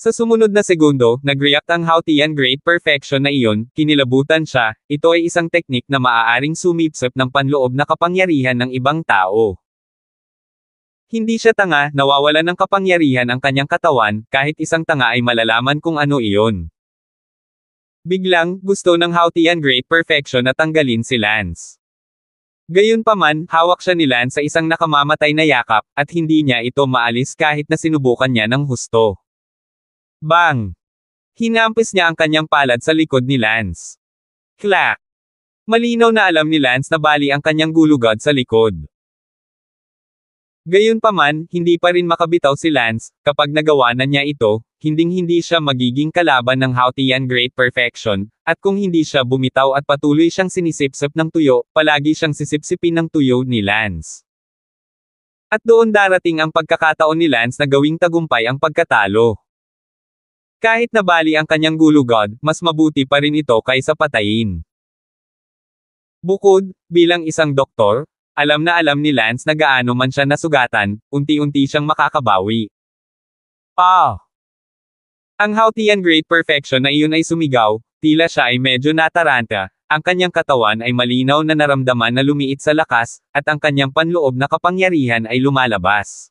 Sa sumunod na segundo, nag-react ang Hautian Great Perfection na iyon, kinilabutan siya, ito ay isang teknik na maaaring sumipsip ng panloob na kapangyarihan ng ibang tao. Hindi siya tanga, nawawalan ng kapangyarihan ang kanyang katawan, kahit isang tanga ay malalaman kung ano iyon. Biglang, gusto ng and Great Perfection na tanggalin si Lance. Gayunpaman, hawak siya ni Lance sa isang nakamamatay na yakap, at hindi niya ito maalis kahit na sinubukan niya ng husto. Bang! Hinampis niya ang kanyang palad sa likod ni Lance. Clack! Malinaw na alam ni Lance na bali ang kanyang gulugad sa likod. Gayunpaman, hindi pa rin makabitaw si Lance, kapag nagawa na niya ito, hinding-hindi siya magiging kalaban ng Hautian Great Perfection, at kung hindi siya bumitaw at patuloy siyang sinisipsip ng tuyo, palagi siyang sisipsipin ng tuyo ni Lance. At doon darating ang pagkakataon ni Lance na gawing tagumpay ang pagkatalo. Kahit nabali ang kanyang gulugod, mas mabuti pa rin ito kaysa patayin. Bukod, bilang isang doktor, alam na alam ni Lance na gaano man siya nasugatan, unti-unti siyang makakabawi. Ah! Ang haughty and Great Perfection na iyon ay sumigaw, tila siya ay medyo nataranta, ang kanyang katawan ay malinaw na naramdaman na lumiit sa lakas, at ang kanyang panloob na kapangyarihan ay lumalabas.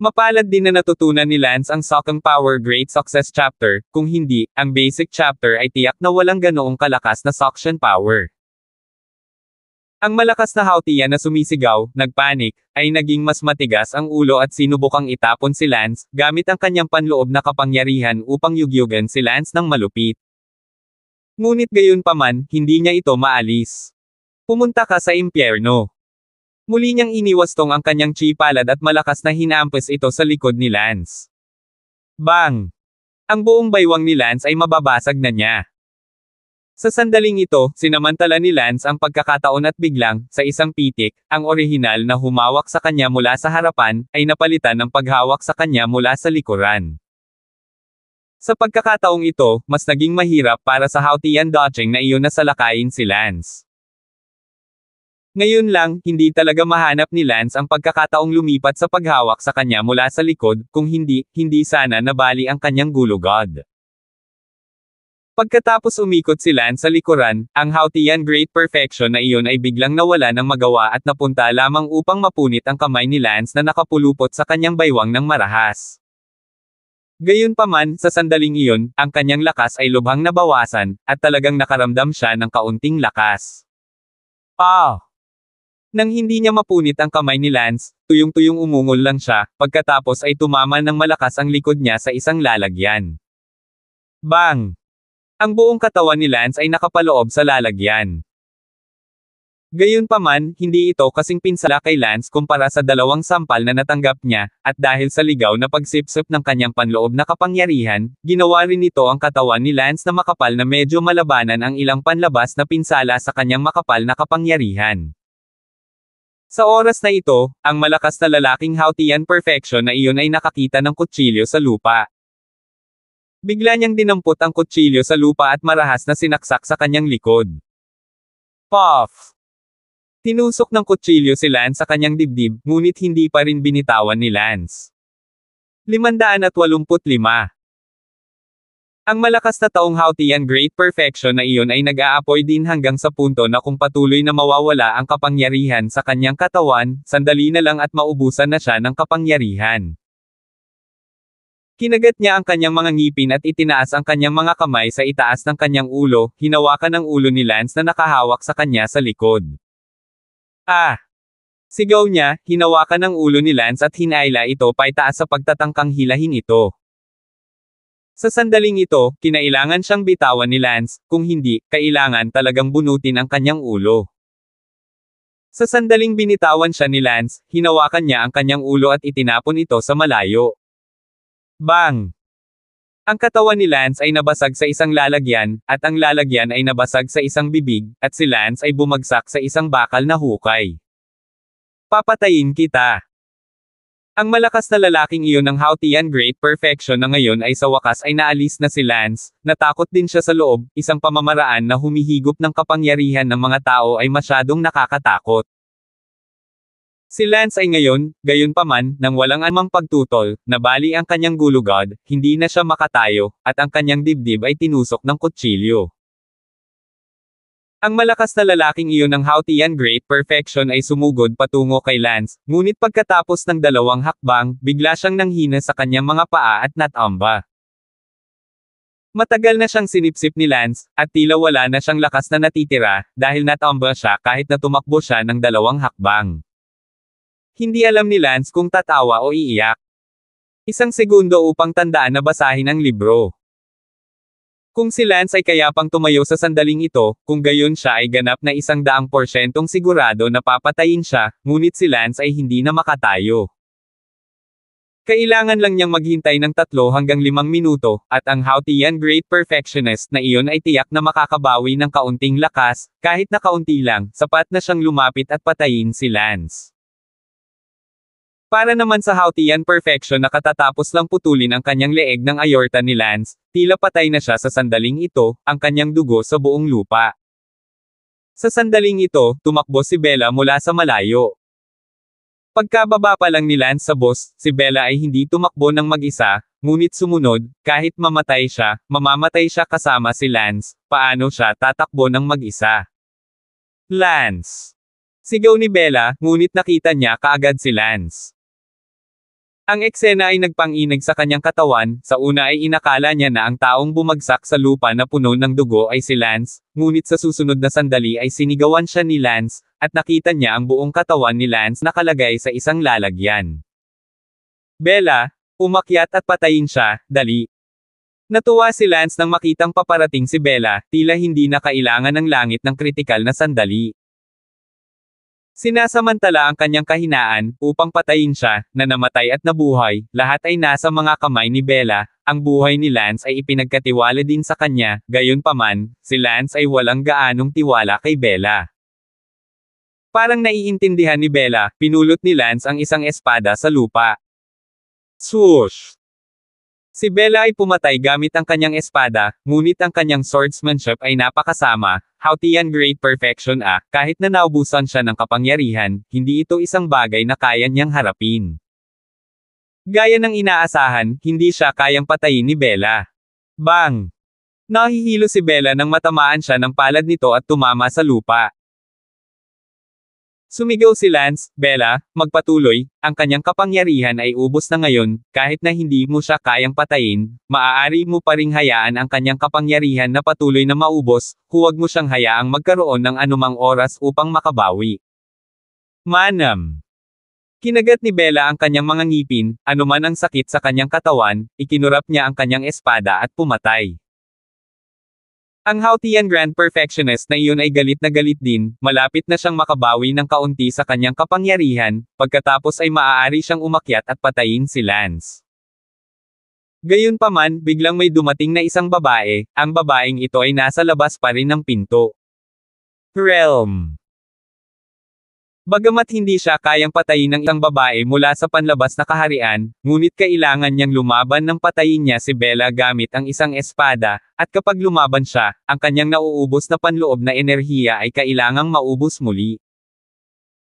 Mapalad din na natutunan ni Lance ang Sokang Power Great Success Chapter, kung hindi, ang basic chapter ay tiyak na walang ganoong kalakas na suction power. Ang malakas na Houthia na sumisigaw, nagpanik, ay naging mas matigas ang ulo at sinubukang itapon si Lance, gamit ang kanyang panloob na kapangyarihan upang yugyugan si Lance ng malupit. Ngunit gayunpaman, hindi niya ito maalis. Pumunta ka sa impyerno. Muli niyang iniwastong ang kanyang chi palad at malakas na hinampas ito sa likod ni Lance. Bang! Ang buong baywang ni Lance ay mababasag na niya. Sa sandaling ito, sinamantala ni Lance ang pagkakataon at biglang, sa isang pitik, ang orihinal na humawak sa kanya mula sa harapan, ay napalitan ng paghawak sa kanya mula sa likuran. Sa pagkakataong ito, mas naging mahirap para sa Hautian dodging na iyon na salakayin si Lance. Ngayon lang, hindi talaga mahanap ni Lance ang pagkakataong lumipat sa paghawak sa kanya mula sa likod, kung hindi, hindi sana nabali ang kanyang gulugod. Pagkatapos umikot si Lan sa likuran, ang Hautian Great Perfection na iyon ay biglang nawala ng magawa at napunta lamang upang mapunit ang kamay ni Lance na nakapulupot sa kanyang baywang ng marahas. Gayunpaman, sa sandaling iyon, ang kanyang lakas ay lubhang nabawasan, at talagang nakaramdam siya ng kaunting lakas. Ah! Nang hindi niya mapunit ang kamay ni Lance, tuyong-tuyong umungol lang siya, pagkatapos ay tumama ng malakas ang likod niya sa isang lalagyan. Bang! Ang buong katawan ni Lance ay nakapaloob sa lalagyan. Gayunpaman, hindi ito kasing pinsala kay Lance kumpara sa dalawang sampal na natanggap niya, at dahil sa ligaw na pagsipsip ng kanyang panloob na kapangyarihan, ginawa rin nito ang katawan ni Lance na makapal na medyo malabanan ang ilang panlabas na pinsala sa kanyang makapal na kapangyarihan. Sa oras na ito, ang malakas na lalaking Hautian Perfection na iyon ay nakakita ng kutsilyo sa lupa. Bigla niyang dinampot ang kutsilyo sa lupa at marahas na sinaksak sa kanyang likod. Puff! Tinusok ng kutsilyo si Lance sa kanyang dibdib, ngunit hindi pa rin binitawan ni Lance. 585 Ang malakas na taong Hautian Great Perfection na iyon ay nag-aapoy din hanggang sa punto na kung patuloy na mawawala ang kapangyarihan sa kanyang katawan, sandali na lang at maubusan na siya ng kapangyarihan. Kinagat niya ang kanyang mga ngipin at itinaas ang kanyang mga kamay sa itaas ng kanyang ulo, hinawakan ang ulo ni Lance na nakahawak sa kanya sa likod. Ah! Sigaw niya, hinawakan ang ulo ni Lance at hinaila ito paitaas sa pagtatangkang hilahin ito. Sa sandaling ito, kinailangan siyang bitawan ni Lance, kung hindi, kailangan talagang bunutin ang kanyang ulo. Sa sandaling binitawan siya ni Lance, hinawakan niya ang kanyang ulo at itinapon ito sa malayo. Bang! Ang katawan ni Lance ay nabasag sa isang lalagyan, at ang lalagyan ay nabasag sa isang bibig, at si Lance ay bumagsak sa isang bakal na hukay. Papatayin kita! Ang malakas na lalaking iyon ng Hautian Great Perfection na ngayon ay sa wakas ay naalis na si Lance, natakot din siya sa loob, isang pamamaraan na humihigop ng kapangyarihan ng mga tao ay masyadong nakakatakot. Si Lance ay ngayon, gayunpaman, nang walang anumang pagtutol, nabali ang kanyang gulugod, hindi na siya makatayo, at ang kanyang dibdib ay tinusok ng kutsilyo. Ang malakas na lalaking iyon ng Hautian Great Perfection ay sumugod patungo kay Lance, ngunit pagkatapos ng dalawang hakbang, bigla siyang nanghina sa kanyang mga paa at natamba. Matagal na siyang sinipsip ni Lance, at tila wala na siyang lakas na natitira, dahil natamba siya kahit na tumakbo siya ng dalawang hakbang. Hindi alam ni Lance kung tatawa o iiyak. Isang segundo upang tandaan na basahin ang libro. Kung si Lance ay kayapang tumayo sa sandaling ito, kung gayon siya ay ganap na isang daang porsyentong sigurado na papatayin siya, ngunit si Lance ay hindi na makatayo. Kailangan lang niyang maghintay ng tatlo hanggang limang minuto, at ang Hautian Great Perfectionist na iyon ay tiyak na makakabawi ng kaunting lakas, kahit na kaunti lang, sapat na siyang lumapit at patayin si Lance. Para naman sa Hautian Perfection na katatapos lang putulin ang kanyang leeg ng ayorta ni Lance, tila patay na siya sa sandaling ito, ang kanyang dugo sa buong lupa. Sa sandaling ito, tumakbo si Bella mula sa malayo. Pagkababa pa lang ni Lance sa boss, si Bella ay hindi tumakbo ng mag-isa, ngunit sumunod, kahit mamatay siya, mamamatay siya kasama si Lance, paano siya tatakbo ng mag-isa? Lance! Sigaw ni Bella, ngunit nakita niya kaagad si Lance. Ang eksena ay nagpanginig sa kanyang katawan, sa una ay inakala niya na ang taong bumagsak sa lupa na puno ng dugo ay si Lance, ngunit sa susunod na sandali ay sinigawan siya ni Lance, at nakita niya ang buong katawan ni Lance nakalagay sa isang lalagyan. Bella, umakyat at patayin siya, dali. Natuwa si Lance nang makitang paparating si Bella, tila hindi na kailangan ng langit ng kritikal na sandali. Sinasamantala ang kanyang kahinaan, upang patayin siya, na namatay at nabuhay, lahat ay nasa mga kamay ni Bella, ang buhay ni Lance ay ipinagkatiwala din sa kanya, gayunpaman, si Lance ay walang gaanong tiwala kay Bella. Parang naiintindihan ni Bella, pinulot ni Lance ang isang espada sa lupa. Swoosh! Si Bella ay pumatay gamit ang kanyang espada, ngunit ang kanyang swordsmanship ay napakasama, Hautian Great Perfection ah, kahit na naubusan siya ng kapangyarihan, hindi ito isang bagay na kaya niyang harapin. Gaya ng inaasahan, hindi siya kayang patayin ni Bella. Bang! Nahihilo si Bella nang matamaan siya ng palad nito at tumama sa lupa. Sumigaw si Lance, Bella, magpatuloy, ang kanyang kapangyarihan ay ubos na ngayon, kahit na hindi mo siya kayang patayin, maaari mo pa ring hayaan ang kanyang kapangyarihan na patuloy na maubos, huwag mo siyang hayaang magkaroon ng anumang oras upang makabawi. Manam Kinagat ni Bella ang kanyang mga ngipin, anuman ang sakit sa kanyang katawan, ikinurap niya ang kanyang espada at pumatay. Ang Hautian Grand Perfectionist na iyon ay galit na galit din, malapit na siyang makabawi ng kaunti sa kanyang kapangyarihan, pagkatapos ay maaari siyang umakyat at patayin si Lance. Gayunpaman, biglang may dumating na isang babae, ang babaeng ito ay nasa labas pa rin ng pinto. Realm Bagamat hindi siya kayang patayin ng isang babae mula sa panlabas na kaharian, ngunit kailangan niyang lumaban nang patayin niya si Bella gamit ang isang espada, at kapag lumaban siya, ang kanyang nauubos na panloob na enerhiya ay kailangang maubos muli.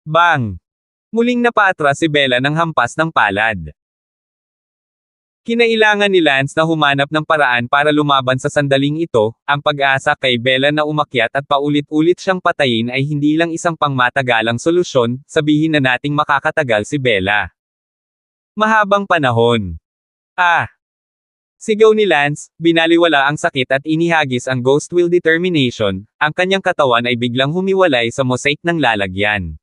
Bang! Muling napaatras si Bella ng hampas ng palad. Kinailangan ni Lance na humanap ng paraan para lumaban sa sandaling ito, ang pag-asa kay Bella na umakyat at paulit-ulit siyang patayin ay hindi lang isang pangmatagalang solusyon, sabihin na nating makakatagal si Bella. Mahabang panahon. Ah! Sigaw ni Lance, binaliwala ang sakit at inihagis ang ghost will determination, ang kanyang katawan ay biglang humiwalay sa mosaic ng lalagyan.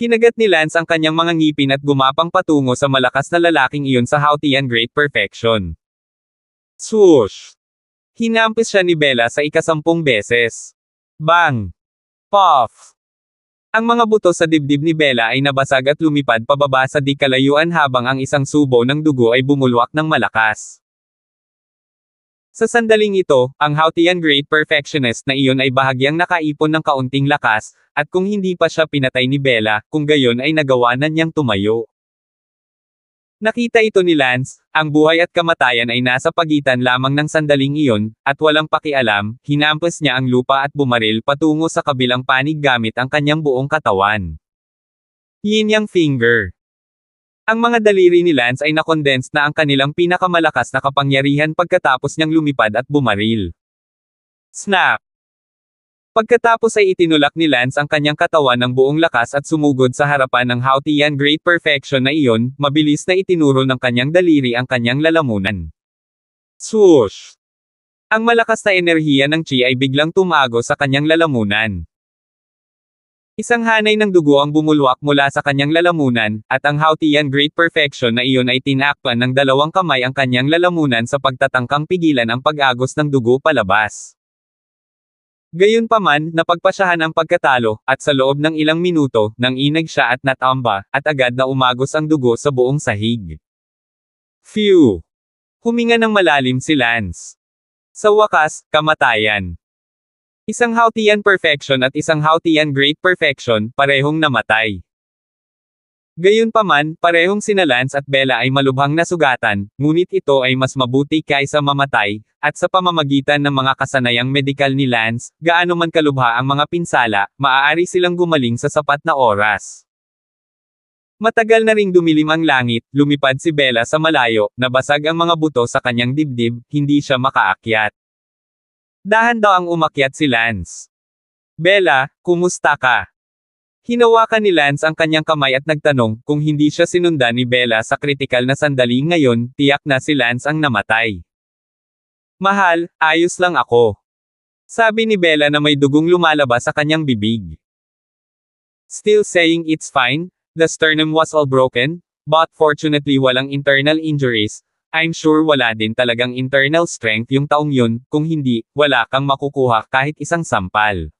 Kinagat ni Lance ang kanyang mga ngipin at gumapang patungo sa malakas na lalaking iyon sa haughty and Great Perfection. Swoosh! Hinampis siya ni Bella sa ikasampung beses. Bang! Puff! Ang mga buto sa dibdib ni Bella ay nabasag at lumipad pababa sa di kalayuan habang ang isang subo ng dugo ay bumulwak ng malakas. Sa sandaling ito, ang Hautian Great Perfectionist na iyon ay bahagyang nakaipon ng kaunting lakas, at kung hindi pa siya pinatay ni Bella, kung gayon ay nagawa na niyang tumayo. Nakita ito ni Lance, ang buhay at kamatayan ay nasa pagitan lamang ng sandaling iyon, at walang pakialam, hinampas niya ang lupa at bumaril patungo sa kabilang panig gamit ang kanyang buong katawan. Yin Yang Finger ang mga daliri ni Lance ay nakondensed na ang kanilang pinakamalakas na kapangyarihan pagkatapos niyang lumipad at bumaril. Snap! Pagkatapos ay itinulak ni Lance ang kanyang katawan ng buong lakas at sumugod sa harapan ng Hautian Great Perfection na iyon, mabilis na itinuro ng kanyang daliri ang kanyang lalamunan. Swoosh! Ang malakas na enerhiya ng chi ay biglang tumago sa kanyang lalamunan. Isang hanay ng dugo ang bumulwak mula sa kanyang lalamunan, at ang Hautian Great Perfection na iyon ay tinakpan ng dalawang kamay ang kanyang lalamunan sa pagtatangkang pigilan ang pag-agos ng dugo palabas. Gayunpaman, napagpasyahan ang pagkatalo, at sa loob ng ilang minuto, nang inag siya at natamba, at agad na umagos ang dugo sa buong sahig. Phew! Huminga ng malalim si Lance. Sa wakas, kamatayan. Isang Hautian perfection at isang Hautian great perfection, parehong namatay. Gayunpaman, parehong sina Lance at Bella ay malubhang nasugatan, ngunit ito ay mas mabuti kaysa mamatay, at sa pamamagitan ng mga kasanayang medikal ni Lance, gaano man kalubha ang mga pinsala, maaari silang gumaling sa sapat na oras. Matagal na ring dumilim ang langit, lumipad si Bella sa malayo, nabasag ang mga buto sa kanyang dibdib, hindi siya makaakyat dahan ang umakyat si Lance. Bella, kumusta ka? Hinawakan ni Lance ang kanyang kamay at nagtanong, kung hindi siya sinundan ni Bella sa kritikal na sandali ngayon, tiyak na si Lance ang namatay. Mahal, ayos lang ako. Sabi ni Bella na may dugong lumalabas sa kanyang bibig. Still saying it's fine, the sternum was all broken, but fortunately walang internal injuries, I'm sure wala din talagang internal strength yung taong yun, kung hindi, wala kang makukuha kahit isang sampal.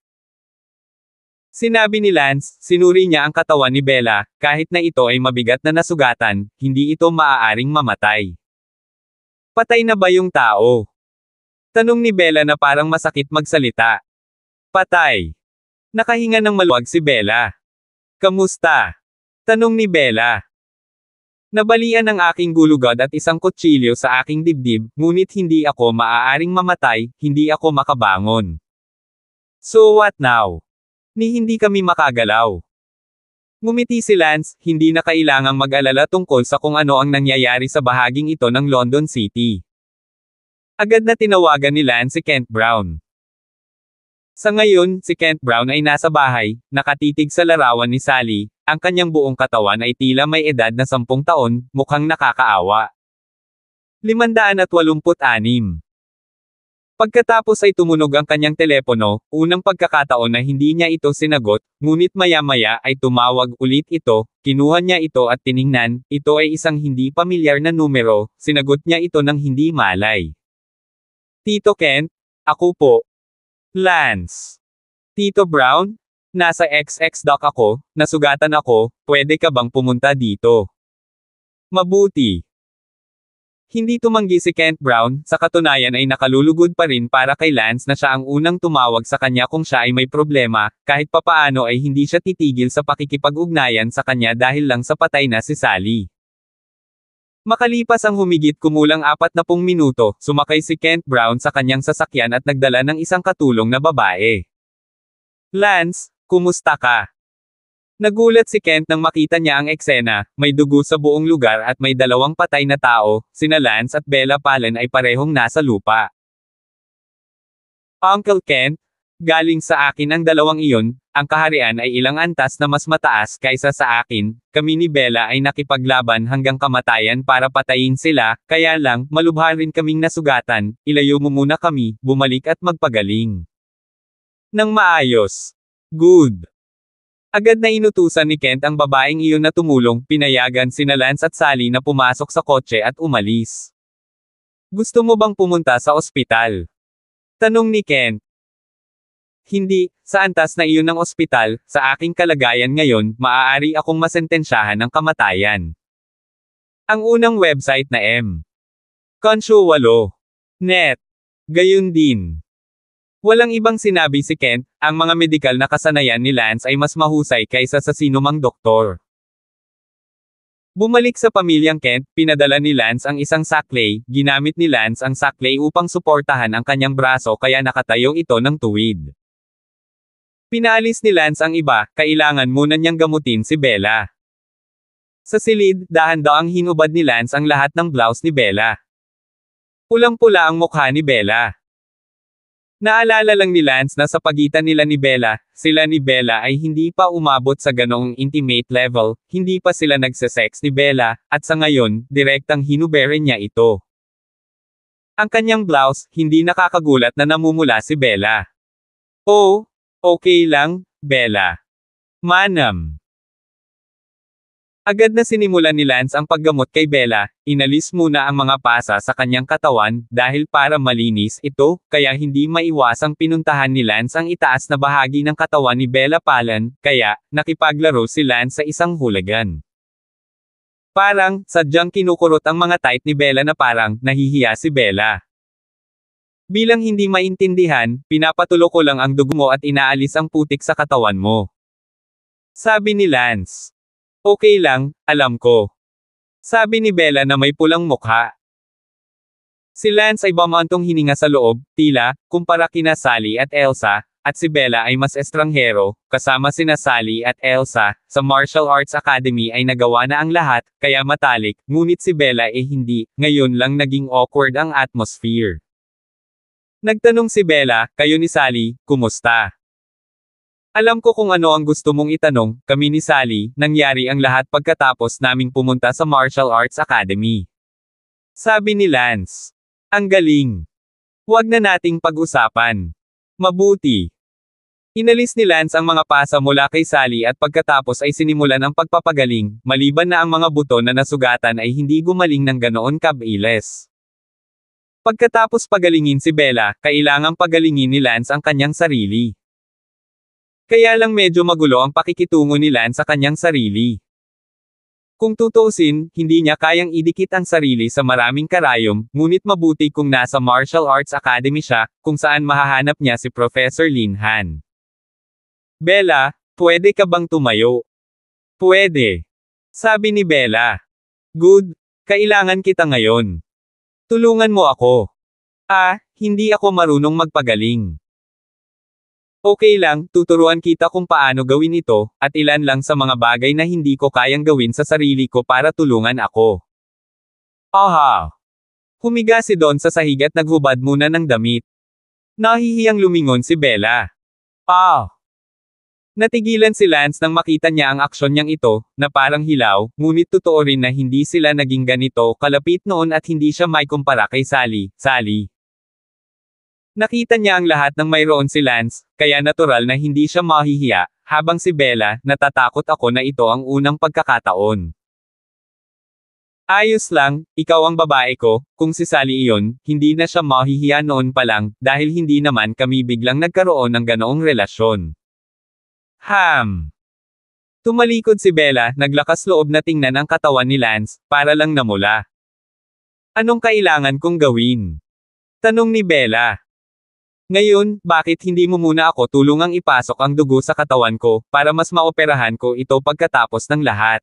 Sinabi ni Lance, sinuri niya ang katawan ni Bella, kahit na ito ay mabigat na nasugatan, hindi ito maaaring mamatay. Patay na ba yung tao? Tanong ni Bella na parang masakit magsalita. Patay. Nakahinga ng maluwag si Bella. Kamusta? Tanong ni Bella. Nabalian ang aking gulugad at isang kutsilyo sa aking dibdib, ngunit hindi ako maaaring mamatay, hindi ako makabangon. So what now? Ni hindi kami makagalaw. Ngumiti si Lance, hindi na kailangang mag-alala tungkol sa kung ano ang nangyayari sa bahaging ito ng London City. Agad na tinawagan ni Lance si Kent Brown. Sa ngayon, si Kent Brown ay nasa bahay, nakatitig sa larawan ni Sally, ang kanyang buong katawan ay tila may edad na 10 taon, mukhang nakakaawa. 586 Pagkatapos ay tumunog ang kanyang telepono, unang pagkakataon na hindi niya ito sinagot, ngunit maya-maya ay tumawag ulit ito, kinuha niya ito at tiningnan, ito ay isang hindi pamilyar na numero, sinagot niya ito ng hindi malay. Tito Kent, ako po, Lance. Tito Brown? Nasa XX doc ako, nasugatan ako, pwede ka bang pumunta dito? Mabuti. Hindi tumanggi si Kent Brown, sa katunayan ay nakalulugod pa rin para kay Lance na siya ang unang tumawag sa kanya kung siya ay may problema, kahit papaano ay hindi siya titigil sa pakikipag-ugnayan sa kanya dahil lang sa patay na si Sally. Makalipas ang humigit kumulang 40 minuto, sumakay si Kent Brown sa kanyang sasakyan at nagdala ng isang katulong na babae. Lance, kumusta ka? Nagulat si Kent nang makita niya ang eksena, may dugo sa buong lugar at may dalawang patay na tao, sina Lance at Bella Palen ay parehong nasa lupa. Uncle Kent, Galing sa akin ang dalawang iyon, ang kaharian ay ilang antas na mas mataas kaysa sa akin, kami ni Bella ay nakipaglaban hanggang kamatayan para patayin sila, kaya lang, malubha rin kaming nasugatan, ilayo mo muna kami, bumalik at magpagaling. Nang maayos. Good. Agad na inutusan ni Kent ang babaeng iyon na tumulong, pinayagan sina Lance at Sally na pumasok sa kotse at umalis. Gusto mo bang pumunta sa ospital? Tanong ni Kent. Hindi, sa antas na iyon ng ospital, sa aking kalagayan ngayon, maaari akong masentensyahan ng kamatayan. Ang unang website na M. Konsyo Net. Gayun din. Walang ibang sinabi si Kent, ang mga medikal na kasanayan ni Lance ay mas mahusay kaysa sa sinumang doktor. Bumalik sa pamilyang Kent, pinadala ni Lance ang isang saklay, ginamit ni Lance ang saklay upang suportahan ang kanyang braso kaya nakatayo ito ng tuwid. Pinalis ni Lance ang iba, kailangan muna niyang gamutin si Bella. Sa silid, dahan ang hinubad ni Lance ang lahat ng blouse ni Bella. Pulang-pula ang mukha ni Bella. Naalala lang ni Lance na sa pagitan nila ni Bella, sila ni Bella ay hindi pa umabot sa ganong intimate level, hindi pa sila nagsesex ni Bella, at sa ngayon, direktang hinubere niya ito. Ang kanyang blouse, hindi nakakagulat na namumula si Bella. Oh, Okay lang, Bella. Manam. Agad na sinimulan ni Lance ang paggamot kay Bella, inalis muna ang mga pasa sa kanyang katawan, dahil para malinis ito, kaya hindi maiwasang pinuntahan ni Lance ang itaas na bahagi ng katawan ni Bella Palan, kaya, nakipaglaro si Lance sa isang hulagan. Parang, sadyang kinukurot ang mga tight ni Bella na parang, nahihiya si Bella. Bilang hindi maintindihan, pinapatulo ko lang ang dugo mo at inaalis ang putik sa katawan mo. Sabi ni Lance. Okay lang, alam ko. Sabi ni Bella na may pulang mukha. Si Lance ay bamantong hininga sa loob, tila, kumpara kina Sally at Elsa, at si Bella ay mas estranghero, kasama sina Sally at Elsa, sa Martial Arts Academy ay nagawa na ang lahat, kaya matalik, ngunit si Bella ay eh hindi, ngayon lang naging awkward ang atmosphere. Nagtanong si Bella, kayo ni Sally, kumusta? Alam ko kung ano ang gusto mong itanong, kami ni Sally, nangyari ang lahat pagkatapos naming pumunta sa Martial Arts Academy. Sabi ni Lance. Ang galing. Huwag na nating pag-usapan. Mabuti. Inalis ni Lance ang mga pasa mula kay Sally at pagkatapos ay sinimulan ang pagpapagaling, maliban na ang mga buto na nasugatan ay hindi gumaling ng ganoon kabilis. Pagkatapos pagalingin si Bella, kailangang pagalingin ni Lance ang kanyang sarili. Kaya lang medyo magulo ang pakikitungo ni Lance sa kanyang sarili. Kung tutuusin, hindi niya kayang idikit ang sarili sa maraming karayom, ngunit mabuti kung nasa martial arts academy siya, kung saan mahahanap niya si Professor Lin Han. Bella, pwede ka bang tumayo? Pwede. Sabi ni Bella. Good, kailangan kita ngayon. Tulungan mo ako. Ah, hindi ako marunong magpagaling. Okay lang, tuturuan kita kung paano gawin ito, at ilan lang sa mga bagay na hindi ko kayang gawin sa sarili ko para tulungan ako. Aha! Humiga si Don sa sahig at naghubad muna ng damit. Nahihiyang lumingon si Bella. Ah! Natigilan si Lance nang makita niya ang aksyon niyang ito, na parang hilaw, ngunit totoo rin na hindi sila naging ganito kalapit noon at hindi siya may kumpara kay Sally, Sally. Nakita niya ang lahat ng mayroon si Lance, kaya natural na hindi siya mahihiya, habang si Bella, natatakot ako na ito ang unang pagkakataon. Ayos lang, ikaw ang babae ko, kung si Sally iyon, hindi na siya mahihiya noon pa lang, dahil hindi naman kami biglang nagkaroon ng ganoong relasyon. Ham! Tumalikod si Bella, naglakas loob na tingnan ang katawan ni Lance, para lang namula. Anong kailangan kong gawin? Tanong ni Bella. Ngayon, bakit hindi mo muna ako tulungang ipasok ang dugo sa katawan ko, para mas maoperahan ko ito pagkatapos ng lahat?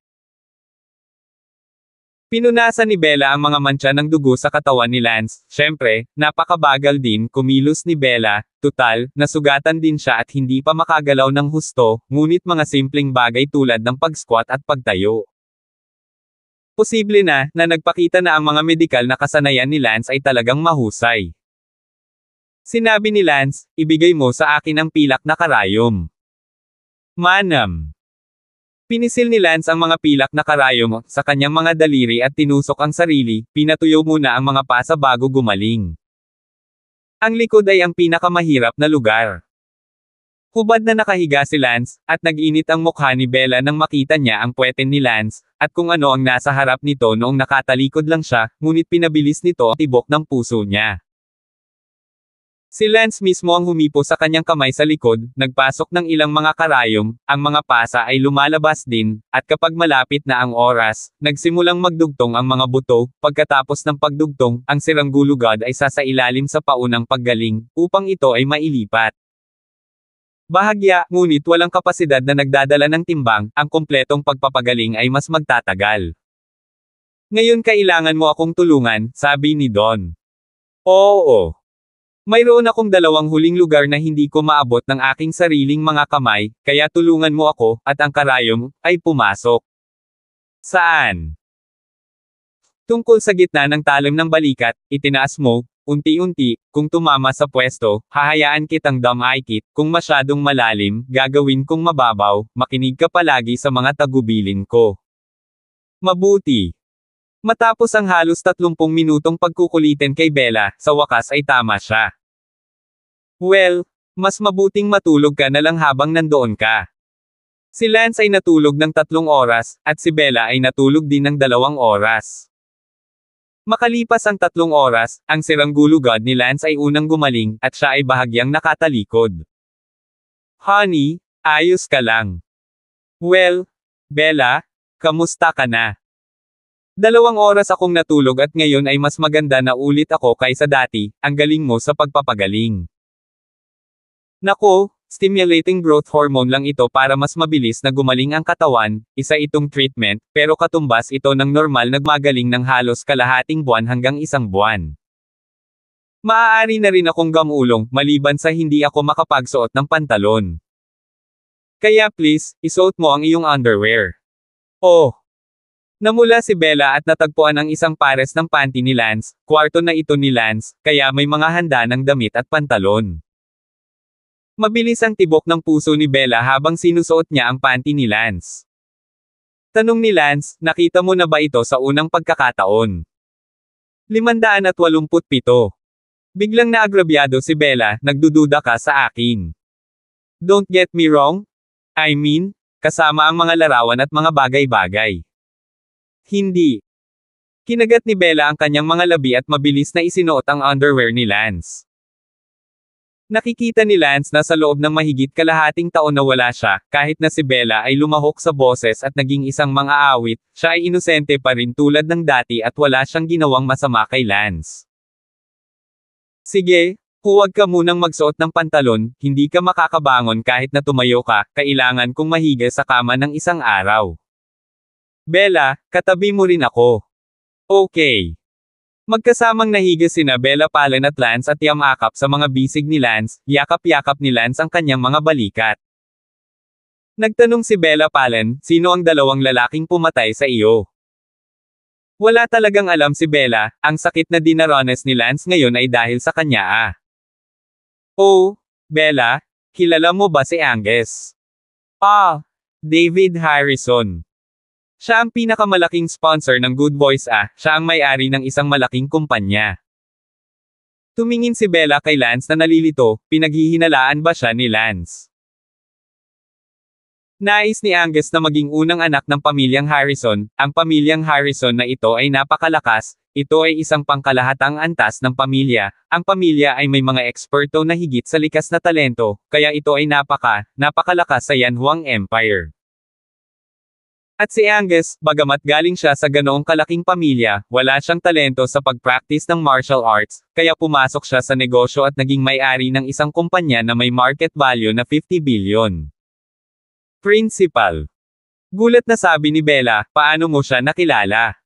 Pinunasan ni Bella ang mga mantsa ng dugo sa katawan ni Lance. Siyempre, napakabagal din kumilos ni Bella, tutal, nasugatan din siya at hindi pa makagalaw ng husto, ngunit mga simpleng bagay tulad ng pag-squat at pagtayo. Posible na, na nagpakita na ang mga medikal na kasanayan ni Lance ay talagang mahusay. Sinabi ni Lance, ibigay mo sa akin ang pilak na karayom. Manam. Pinisil ni Lance ang mga pilak na karayom sa kanyang mga daliri at tinusok ang sarili, pinatuyo muna ang mga pasa bago gumaling. Ang likod ay ang pinakamahirap na lugar. Hubad na nakahiga si Lance, at nag-init ang mukha ni Bella nang makita niya ang puweten ni Lance, at kung ano ang nasa harap nito noong nakatalikod lang siya, ngunit pinabilis nito ang tibok ng puso niya. Si Lance mismo ang humipo sa kanyang kamay sa likod, nagpasok ng ilang mga karayom, ang mga pasa ay lumalabas din, at kapag malapit na ang oras, nagsimulang magdugtong ang mga buto, pagkatapos ng pagdugtong, ang siranggulugad ay sasailalim sa paunang paggaling, upang ito ay mailipat. Bahagya, ngunit walang kapasidad na nagdadala ng timbang, ang kumpletong pagpapagaling ay mas magtatagal. Ngayon kailangan mo akong tulungan, sabi ni Don. Oo. Mayroon akong dalawang huling lugar na hindi ko maabot ng aking sariling mga kamay, kaya tulungan mo ako, at ang karayom, ay pumasok. Saan? Tungkol sa gitna ng talim ng balikat, itinaas mo, unti-unti, kung tumama sa pwesto, hahayaan kitang damakit, kung masyadong malalim, gagawin kong mababaw, makinig ka palagi sa mga tagubilin ko. Mabuti. Matapos ang halos 30 minutong pagkukulitin kay Bella, sa wakas ay tama siya. Well, mas mabuting matulog ka na lang habang nandoon ka. Si Lance ay natulog ng tatlong oras, at si Bella ay natulog din ng dalawang oras. Makalipas ang tatlong oras, ang siranggulo god ni Lance ay unang gumaling, at siya ay bahagyang nakatalikod. Honey, ayos ka lang. Well, Bella, kamusta ka na? Dalawang oras akong natulog at ngayon ay mas maganda na ulit ako kaysa dati, ang galing mo sa pagpapagaling. Nako, stimulating growth hormone lang ito para mas mabilis na gumaling ang katawan, isa itong treatment, pero katumbas ito ng normal na magaling ng halos kalahating buwan hanggang isang buwan. Maaari na rin akong gamulong, maliban sa hindi ako makapagsuot ng pantalon. Kaya please, isuot mo ang iyong underwear. Oh. Namula si Bella at natagpuan ang isang pares ng panty ni Lance, kwarto na ito ni Lance, kaya may mga handa ng damit at pantalon. Mabilis ang tibok ng puso ni Bella habang sinusuot niya ang panty ni Lance. Tanong ni Lance, nakita mo na ba ito sa unang pagkakataon? 587. Biglang naagrabyado si Bella, nagdududa ka sa akin. Don't get me wrong? I mean, kasama ang mga larawan at mga bagay-bagay. Hindi. Kinagat ni Bella ang kanyang mga labi at mabilis na isinuot ang underwear ni Lance. Nakikita ni Lance na sa loob ng mahigit kalahating taon na wala siya, kahit na si Bella ay lumahok sa boses at naging isang mang-aawit, siya ay inosente pa rin tulad ng dati at wala siyang ginawang masama kay Lance. Sige, huwag ka munang magsuot ng pantalon, hindi ka makakabangon kahit na tumayo ka, kailangan kong mahiga sa kama ng isang araw. Bella, katabi mo rin ako. Okay. Magkasamang nahiga sina Bella Palen at Lance at yamakap sa mga bisig ni Lance, yakap-yakap ni Lance ang kanyang mga balikat. Nagtanong si Bella Palen, sino ang dalawang lalaking pumatay sa iyo? Wala talagang alam si Bella, ang sakit na dinaranas ni Lance ngayon ay dahil sa kanya ah. Oh, Bella, kilala mo ba si Angus? Ah, David Harrison. Siya ang pinakamalaking sponsor ng Good Boys A, siya ang may-ari ng isang malaking kumpanya. Tumingin si Bella kay Lance na nalilito, pinaghihinalaan ba siya ni Lance? Nais ni Angus na maging unang anak ng pamilyang Harrison, ang pamilyang Harrison na ito ay napakalakas, ito ay isang pangkalahatang antas ng pamilya, ang pamilya ay may mga eksperto na higit sa likas na talento, kaya ito ay napaka, napakalakas sa Yanhuang Empire. At si Angus, bagamat galing siya sa ganoong kalaking pamilya, wala siyang talento sa pagpractice ng martial arts, kaya pumasok siya sa negosyo at naging may-ari ng isang kumpanya na may market value na 50 billion. Principal. Gulat na sabi ni Bella, paano mo siya nakilala?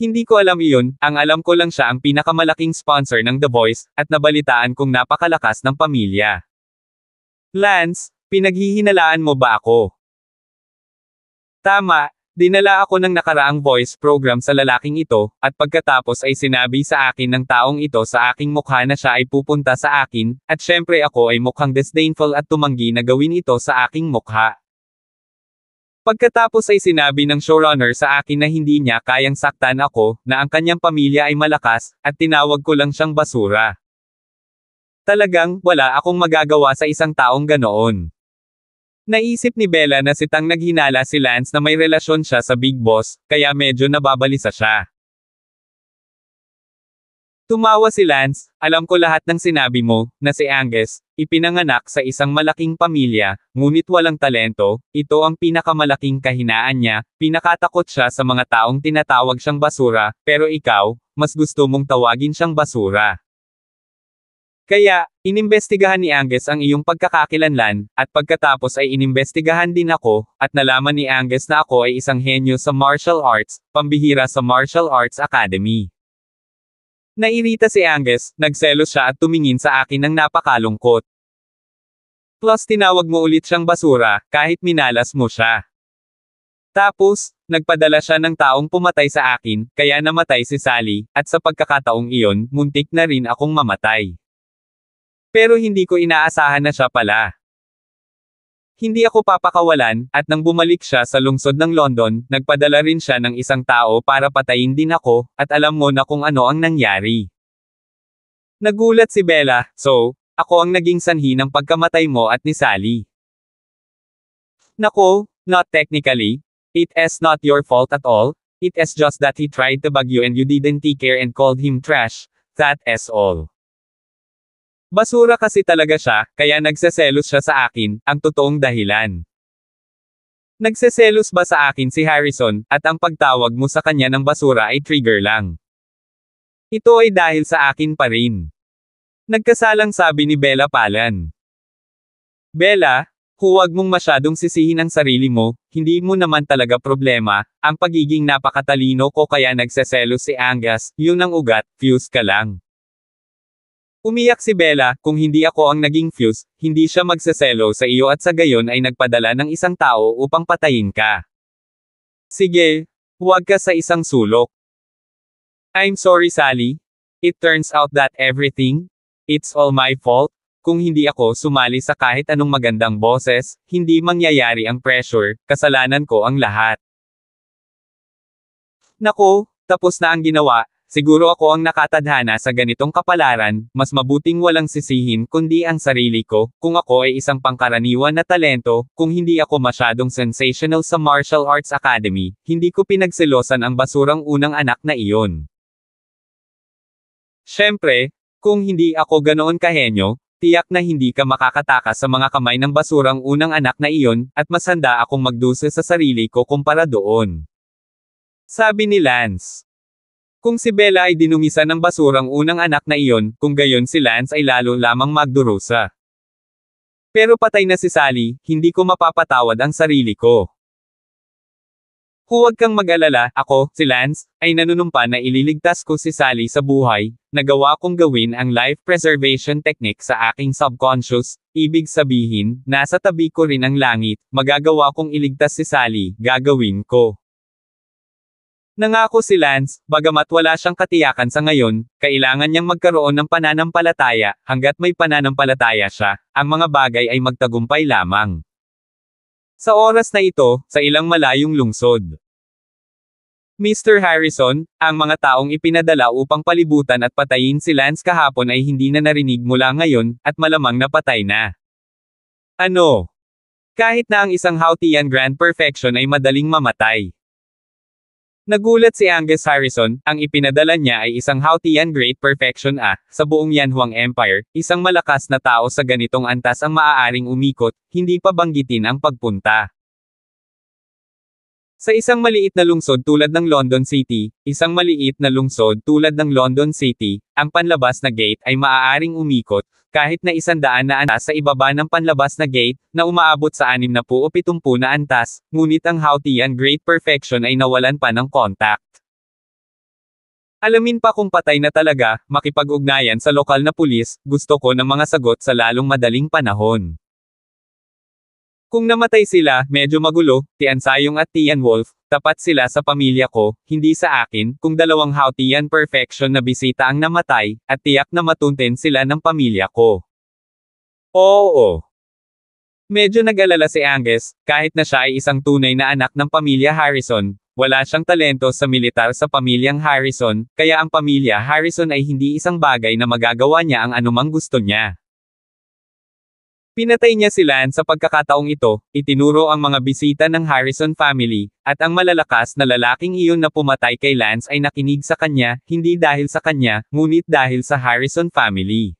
Hindi ko alam iyon, ang alam ko lang siya ang pinakamalaking sponsor ng The Voice, at nabalitaan kong napakalakas ng pamilya. Lance, pinaghihinalaan mo ba ako? Tama, dinala ako ng nakaraang voice program sa lalaking ito, at pagkatapos ay sinabi sa akin ng taong ito sa aking mukha na siya ay pupunta sa akin, at syempre ako ay mukhang disdainful at tumanggi na gawin ito sa aking mukha. Pagkatapos ay sinabi ng showrunner sa akin na hindi niya kayang saktan ako, na ang kanyang pamilya ay malakas, at tinawag ko lang siyang basura. Talagang, wala akong magagawa sa isang taong ganoon. Naisip ni Bella na si Tang naghinala si Lance na may relasyon siya sa Big Boss, kaya medyo nababalisa siya. Tumawa si Lance, alam ko lahat ng sinabi mo, na si Angus, ipinanganak sa isang malaking pamilya, ngunit walang talento, ito ang pinakamalaking kahinaan niya, pinakatakot siya sa mga taong tinatawag siyang basura, pero ikaw, mas gusto mong tawagin siyang basura. Kaya, inimbestigahan ni Angus ang iyong pagkakakilanlan, at pagkatapos ay inimbestigahan din ako, at nalaman ni Angus na ako ay isang henyo sa martial arts, pambihira sa Martial Arts Academy. Nairita si Angus, nagselos siya at tumingin sa akin ng napakalungkot. Plus tinawag mo ulit siyang basura, kahit minalas mo siya. Tapos, nagpadala siya ng taong pumatay sa akin, kaya namatay si Sally, at sa pagkakataong iyon, muntik na rin akong mamatay. Pero hindi ko inaasahan na siya pala. Hindi ako papakawalan, at nang bumalik siya sa lungsod ng London, nagpadala rin siya ng isang tao para patayin din ako, at alam mo na kung ano ang nangyari. Nagulat si Bella, so, ako ang naging sanhi ng pagkamatay mo at ni Sally. Nako, not technically, it is not your fault at all, It is just that he tried to bug you and you didn't take care and called him trash, that is all. Basura kasi talaga siya, kaya nagseselos siya sa akin, ang totoong dahilan. Nagseselos ba sa akin si Harrison, at ang pagtawag mo sa kanya ng basura ay trigger lang. Ito ay dahil sa akin pa rin. Nagkasalang sabi ni Bella Palan. Bella, Huwag mong masyadong sisihin ang sarili mo, hindi mo naman talaga problema, ang pagiging napakatalino ko kaya nagseselos si Angus, yun ang ugat, fuse ka lang. Umiyak si Bella, kung hindi ako ang naging fuse, hindi siya magseselo sa iyo at sa gayon ay nagpadala ng isang tao upang patayin ka. Sige, huwag ka sa isang sulok. I'm sorry Sally. It turns out that everything, it's all my fault. Kung hindi ako sumali sa kahit anong magandang boses, hindi mangyayari ang pressure, kasalanan ko ang lahat. Nako, tapos na ang ginawa, Siguro ako ang nakatadhana sa ganitong kapalaran, mas mabuting walang sisihin kundi ang sarili ko, kung ako ay isang pangkaraniwan na talento, kung hindi ako masyadong sensational sa martial arts academy, hindi ko pinagselosan ang basurang unang anak na iyon. Siyempre, kung hindi ako ganoon kahenyo, tiyak na hindi ka makakatakas sa mga kamay ng basurang unang anak na iyon, at mas handa akong magdusa sa sarili ko kumpara doon. Sabi ni Lance. Kung si Bella ay dinumisa ng basurang unang anak na iyon, kung gayon si Lance ay lalo lamang magdurusa. Pero patay na si Sally, hindi ko mapapatawad ang sarili ko. Huwag kang mag-alala, ako, si Lance, ay nanunumpa na ililigtas ko si Sally sa buhay, nagawa kong gawin ang life preservation technique sa aking subconscious, ibig sabihin, nasa tabi ko rin ang langit, magagawa kong iligtas si Sally, gagawin ko. Nangako si Lance, bagamat wala siyang katiyakan sa ngayon, kailangan niyang magkaroon ng pananampalataya, hanggat may pananampalataya siya, ang mga bagay ay magtagumpay lamang. Sa oras na ito, sa ilang malayong lungsod. Mr. Harrison, ang mga taong ipinadala upang palibutan at patayin si Lance kahapon ay hindi na narinig mula ngayon, at malamang napatay na. Ano? Kahit na ang isang Hautian Grand Perfection ay madaling mamatay. Nagulat si Angus Harrison, ang ipinadala niya ay isang Houtian Great Perfection A, sa buong Yanhuang Empire, isang malakas na tao sa ganitong antas ang maaaring umikot, hindi pa banggitin ang pagpunta. Sa isang maliit na lungsod tulad ng London City, isang maliit na lungsod tulad ng London City, ang panlabas na gate ay maaaring umikot, kahit na isandaan na antas sa ibaba ng panlabas na gate, na umaabot sa 60 o 70 na antas, ngunit ang Hautian Great Perfection ay nawalan pa ng contact. Alamin pa kung patay na talaga, makipag-ugnayan sa lokal na pulis, gusto ko ng mga sagot sa lalong madaling panahon. Kung namatay sila, medyo magulo, tiansayong at tianwolf, Tapat sila sa pamilya ko, hindi sa akin, kung dalawang Hautian perfection na bisita ang namatay, at tiyak na matunten sila ng pamilya ko. Oo. Medyo nag-alala si Angus, kahit na siya ay isang tunay na anak ng pamilya Harrison, wala siyang talento sa militar sa pamilyang Harrison, kaya ang pamilya Harrison ay hindi isang bagay na magagawa niya ang anumang gusto niya. Pinatay niya si Lance sa pagkakataong ito, itinuro ang mga bisita ng Harrison family, at ang malalakas na lalaking iyon na pumatay kay Lance ay nakinig sa kanya, hindi dahil sa kanya, ngunit dahil sa Harrison family.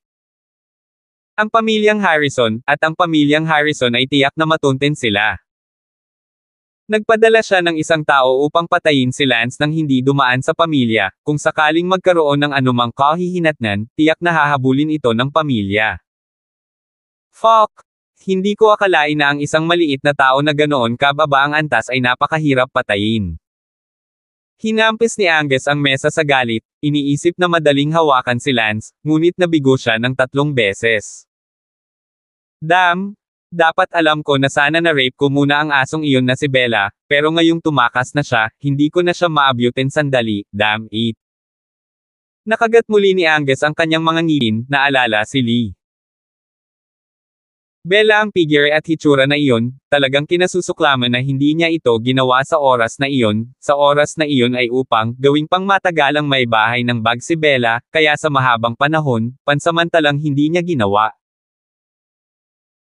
Ang pamilyang Harrison, at ang pamilyang Harrison ay tiyak na matuntin sila. Nagpadala siya ng isang tao upang patayin si Lance nang hindi dumaan sa pamilya, kung sakaling magkaroon ng anumang kahihinatnan, tiyak na hahabulin ito ng pamilya. Fuck! Hindi ko akalain na ang isang maliit na tao na ganoon kababa ang antas ay napakahirap patayin. Hinampis ni Angus ang mesa sa galit, iniisip na madaling hawakan si Lance, ngunit nabigo siya ng tatlong beses. Dam! Dapat alam ko na sana na-rape ko muna ang asong iyon na si Bella, pero ngayong tumakas na siya, hindi ko na siya maabutin sandali, damn it. Nakagat muli ni Angus ang kanyang mga ngilin, naalala si Lee. Bella ang figure at hitsura na iyon, talagang kinasusuklaman na hindi niya ito ginawa sa oras na iyon, sa oras na iyon ay upang gawing pangmatagalang may bahay ng bag si Bella, kaya sa mahabang panahon, pansamantalang hindi niya ginawa.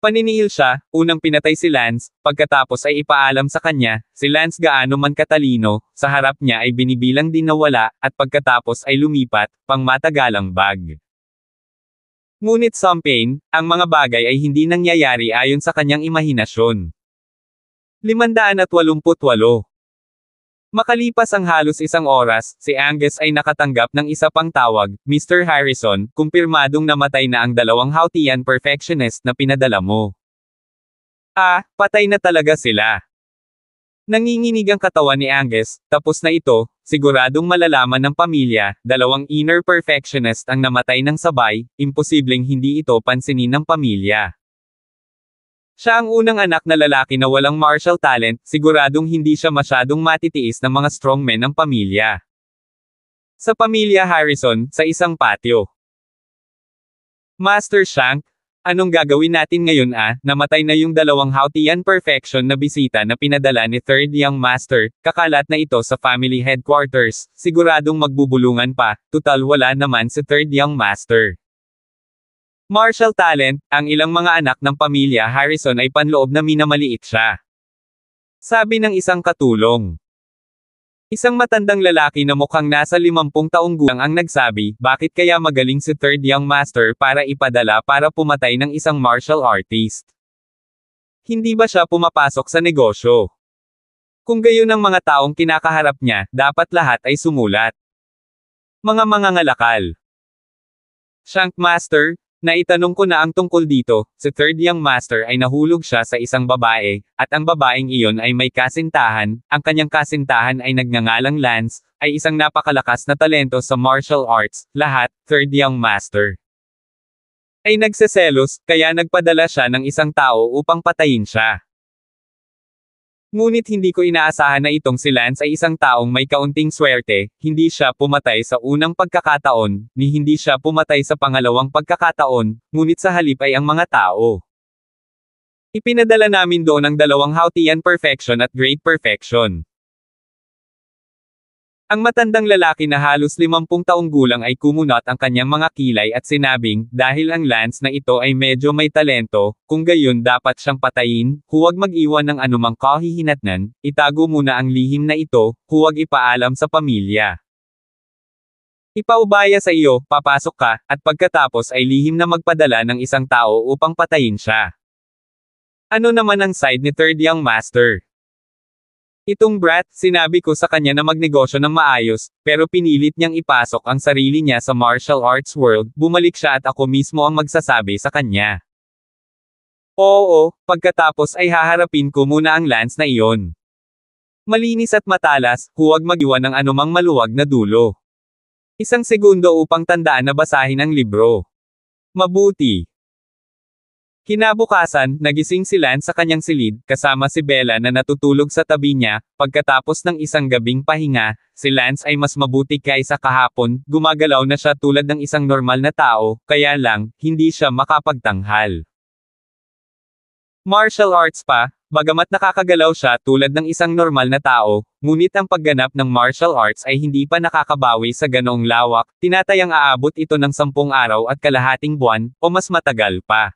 Paniniil siya, unang pinatay si Lance, pagkatapos ay ipaalam sa kanya, si Lance gaano man katalino, sa harap niya ay binibilang din nawala, at pagkatapos ay lumipat, pangmatagalang bag. Ngunit Sampain, ang mga bagay ay hindi nangyayari ayon sa kanyang imahinasyon. 588 Makalipas ang halos isang oras, si Angus ay nakatanggap ng isa pang tawag, Mr. Harrison, kumpirmadong namatay na ang dalawang Hautian perfectionist na pinadala mo. Ah, patay na talaga sila. Nanginginig ang katawan ni Angus, tapos na ito, siguradong malalaman ng pamilya, dalawang inner perfectionist ang namatay ng sabay, imposibleng hindi ito pansinin ng pamilya. Siya ang unang anak na lalaki na walang martial talent, siguradong hindi siya masyadong matitiis ng mga strongmen ng pamilya. Sa pamilya Harrison, sa isang patio. Master Shank, Anong gagawin natin ngayon ah, namatay na yung dalawang Hautian Perfection na bisita na pinadala ni Third Young Master, kakalat na ito sa family headquarters, siguradong magbubulungan pa, tutal wala naman si Third Young Master. Martial talent, ang ilang mga anak ng pamilya Harrison ay panloob na minamaliit siya. Sabi ng isang katulong. Isang matandang lalaki na mukhang nasa 50 taong gulang ang nagsabi, bakit kaya magaling si Third Young Master para ipadala para pumatay ng isang martial artist? Hindi ba siya pumapasok sa negosyo? Kung gayon ang mga taong kinakaharap niya, dapat lahat ay sumulat. Mga mangangalakal. Shank Master, Naitanong ko na ang tungkol dito, sa third young master ay nahulog siya sa isang babae, at ang babaeng iyon ay may kasintahan, ang kanyang kasintahan ay nagngangalang Lance, ay isang napakalakas na talento sa martial arts, lahat, third young master. Ay nagseselos, kaya nagpadala siya ng isang tao upang patayin siya. Ngunit hindi ko inaasahan na itong si Lance ay isang taong may kaunting swerte, hindi siya pumatay sa unang pagkakataon, ni hindi siya pumatay sa pangalawang pagkakataon, ngunit sa halip ay ang mga tao. Ipinadala namin doon ang dalawang Hautian Perfection at Great Perfection. Ang matandang lalaki na halos 50 taong gulang ay kumunot ang kanyang mga kilay at sinabing, dahil ang Lance na ito ay medyo may talento, kung gayon dapat siyang patayin, huwag mag-iwan ng anumang kahihinatnan, itago muna ang lihim na ito, huwag ipaalam sa pamilya. Ipaubaya sa iyo, papasok ka, at pagkatapos ay lihim na magpadala ng isang tao upang patayin siya. Ano naman ang side ni Third Young Master? Itong brat, sinabi ko sa kanya na magnegosyo ng maayos, pero pinilit niyang ipasok ang sarili niya sa martial arts world, bumalik siya at ako mismo ang magsasabi sa kanya. Oo, pagkatapos ay haharapin ko muna ang lance na iyon. Malinis at matalas, huwag magiwan ng anumang maluwag na dulo. Isang segundo upang tandaan na basahin ang libro. Mabuti. Kinabukasan, nagising si Lance sa kanyang silid, kasama si Bella na natutulog sa tabi niya, pagkatapos ng isang gabing pahinga, si Lance ay mas mabuti kaysa kahapon, gumagalaw na siya tulad ng isang normal na tao, kaya lang, hindi siya makapagtanghal. Martial arts pa, bagamat nakakagalaw siya tulad ng isang normal na tao, ngunit ang pagganap ng martial arts ay hindi pa nakakabawi sa ganoong lawak, tinatayang aabot ito ng sampung araw at kalahating buwan, o mas matagal pa.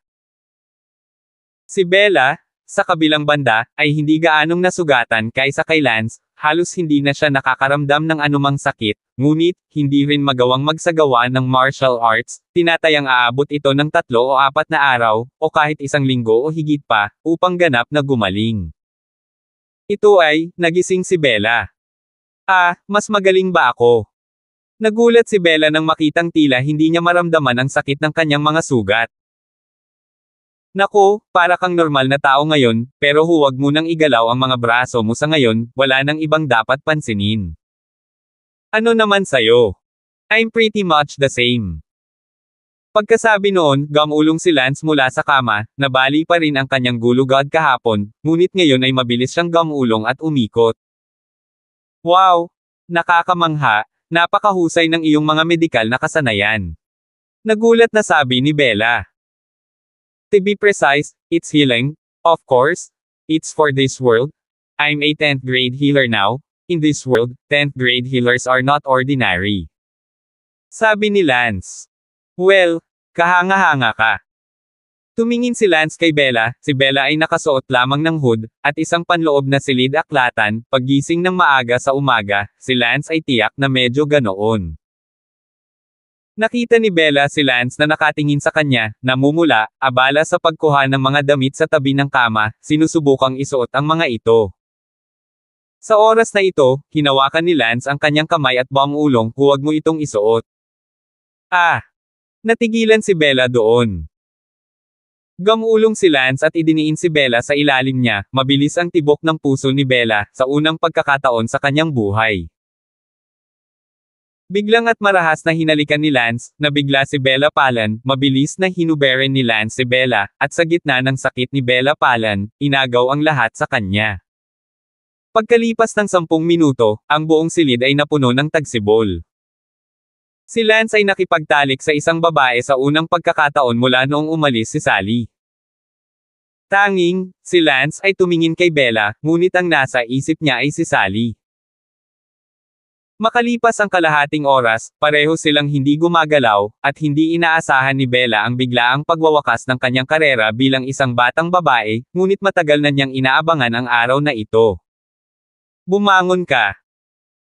Si Bella, sa kabilang banda, ay hindi gaanong nasugatan kaysa kay Lance, halos hindi na siya nakakaramdam ng anumang sakit, ngunit, hindi rin magawang magsagawa ng martial arts, tinatayang aabot ito ng tatlo o apat na araw, o kahit isang linggo o higit pa, upang ganap na gumaling. Ito ay, nagising si Bella. Ah, mas magaling ba ako? Nagulat si Bella nang makitang tila hindi niya maramdaman ang sakit ng kanyang mga sugat. Nako, para kang normal na tao ngayon, pero huwag mo nang igalaw ang mga braso mo sa ngayon, wala nang ibang dapat pansinin. Ano naman sa'yo? I'm pretty much the same. Pagkasabi noon, gamulong si Lance mula sa kama, nabali pa rin ang kanyang gulugad kahapon, ngunit ngayon ay mabilis siyang gamulong at umikot. Wow! Nakakamangha, napakahusay ng iyong mga medikal na kasanayan. Nagulat na sabi ni Bella. To be precise, it's healing. Of course, it's for this world. I'm a 10th grade healer now. In this world, 10th grade healers are not ordinary. Sabi ni Lance. Well, kahanga-hanga ka. Tumingin si Lance kay Bella, si Bella ay nakasuot lamang ng hood, at isang panloob na silid aklatan, paggising ng maaga sa umaga, si Lance ay tiyak na medyo ganoon. Nakita ni Bella si Lance na nakatingin sa kanya, namumula, abala sa pagkuha ng mga damit sa tabi ng kama, sinusubukang isuot ang mga ito. Sa oras na ito, hinawakan ni Lance ang kanyang kamay at buwang ulong, huwag mo itong isuot. Ah! Natigilan si Bella doon. Gamulong si Lance at idiniin si Bella sa ilalim niya, mabilis ang tibok ng puso ni Bella, sa unang pagkakataon sa kanyang buhay. Biglang at marahas na hinalikan ni Lance, nabigla si Bella Palan, mabilis na hinuberen ni Lance si Bella, at sa gitna ng sakit ni Bella Palan, inagaw ang lahat sa kanya. Pagkalipas ng sampung minuto, ang buong silid ay napuno ng tagsibol. Si Lance ay nakipagtalik sa isang babae sa unang pagkakataon mula noong umalis si Sally. Tanging, si Lance ay tumingin kay Bella, ngunit ang nasa isip niya ay si Sally. Makalipas ang kalahating oras, pareho silang hindi gumagalaw, at hindi inaasahan ni Bella ang biglaang pagwawakas ng kanyang karera bilang isang batang babae, ngunit matagal na niyang inaabangan ang araw na ito. Bumangon ka.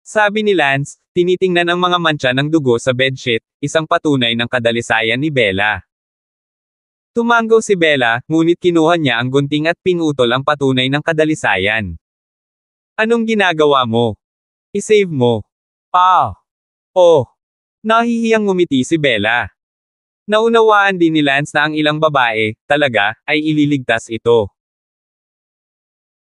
Sabi ni Lance, tinitingnan ang mga mancha ng dugo sa bedsheet, isang patunay ng kadalisayan ni Bella. Tumanggaw si Bella, ngunit kinuha niya ang gunting at pinutol ang patunay ng kadalisayan. Anong ginagawa mo? I-save mo. Pa. Oh. Nahihiyang ngumiti si Bella. Naunawaan din ni Lance na ang ilang babae, talaga, ay ililigtas ito.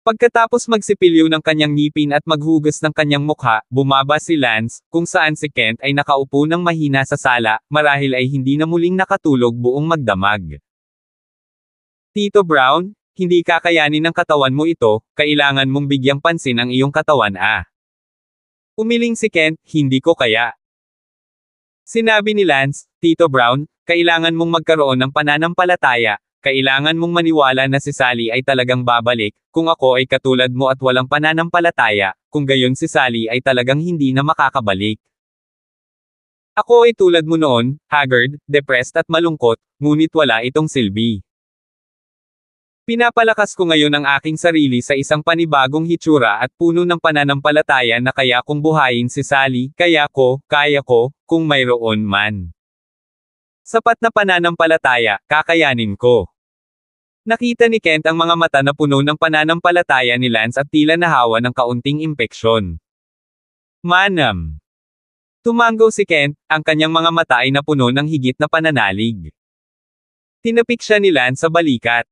Pagkatapos magsipilyo ng kanyang ngipin at maghugas ng kanyang mukha, bumaba si Lance, kung saan si Kent ay nakaupo ng mahina sa sala, marahil ay hindi na muling nakatulog buong magdamag. Tito Brown, hindi kakayanin ng katawan mo ito, kailangan mong bigyang pansin ang iyong katawan ah. Umiling si Kent, hindi ko kaya. Sinabi ni Lance, Tito Brown, kailangan mong magkaroon ng pananampalataya, kailangan mong maniwala na si Sally ay talagang babalik, kung ako ay katulad mo at walang pananampalataya, kung gayon si Sally ay talagang hindi na makakabalik. Ako ay tulad mo noon, haggard, depressed at malungkot, ngunit wala itong silbi. Pinapalakas ko ngayon ang aking sarili sa isang panibagong hitsura at puno ng pananampalataya na kaya kong buhayin si Sally, kaya ko, kaya ko, kung mayroon man. Sapat na pananampalataya, kakayanin ko. Nakita ni Kent ang mga mata na puno ng pananampalataya ni Lance at tila nahawa ng kaunting impeksyon. Manam. Tumanggaw si Kent, ang kanyang mga mata ay napuno ng higit na pananalig. Tinapik siya ni Lance sa balikat.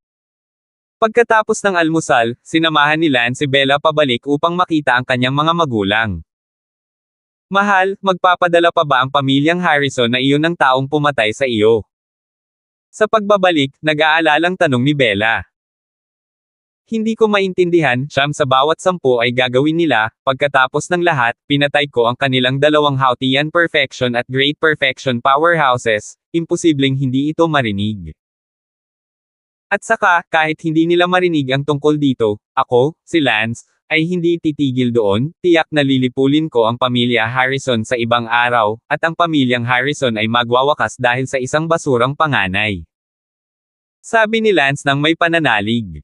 Pagkatapos ng almusal, sinamahan ni Lance si Bella pabalik upang makita ang kanyang mga magulang. Mahal, magpapadala pa ba ang pamilyang Harrison na iyon ng taong pumatay sa iyo? Sa pagbabalik, nag-aalalang tanong ni Bella. Hindi ko maintindihan, siyam sa bawat sampu ay gagawin nila, pagkatapos ng lahat, pinatay ko ang kanilang dalawang Hautian Perfection at Great Perfection powerhouses, imposibleng hindi ito marinig. At saka, kahit hindi nila marinig ang tungkol dito, ako, si Lance, ay hindi titigil doon, tiyak na lilipulin ko ang pamilya Harrison sa ibang araw, at ang pamilyang Harrison ay magwawakas dahil sa isang basurang panganay. Sabi ni Lance nang may pananalig.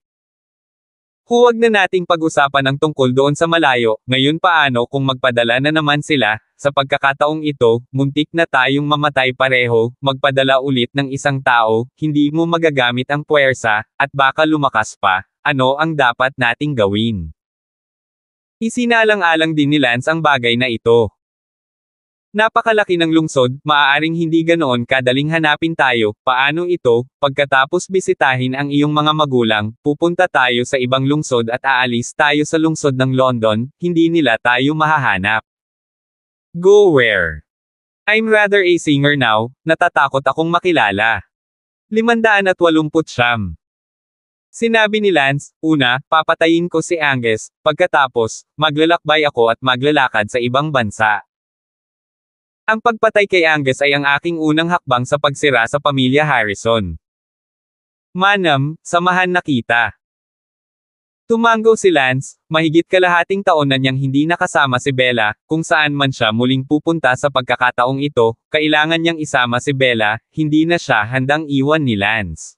Huwag na nating pag-usapan ang tungkol doon sa malayo, ngayon paano kung magpadala na naman sila, sa pagkakataong ito, muntik na tayong mamatay pareho, magpadala ulit ng isang tao, hindi mo magagamit ang puwersa, at baka lumakas pa, ano ang dapat nating gawin? Isinalang-alang din ni Lance ang bagay na ito. Napakalaki ng lungsod, maaaring hindi ganoon kadaling hanapin tayo, paano ito, pagkatapos bisitahin ang iyong mga magulang, pupunta tayo sa ibang lungsod at aalis tayo sa lungsod ng London, hindi nila tayo mahahanap. Go where? I'm rather a singer now, natatakot akong makilala. 580 Sinabi ni Lance, una, papatayin ko si Angus, pagkatapos, maglalakbay ako at maglalakad sa ibang bansa. Ang pagpatay kay Angus ay ang aking unang hakbang sa pagsira sa pamilya Harrison. Manam, samahan na kita. Tumango si Lance, mahigit kalahating taon na niyang hindi nakasama si Bella, kung saan man siya muling pupunta sa pagkakataong ito, kailangan niyang isama si Bella, hindi na siya handang iwan ni Lance.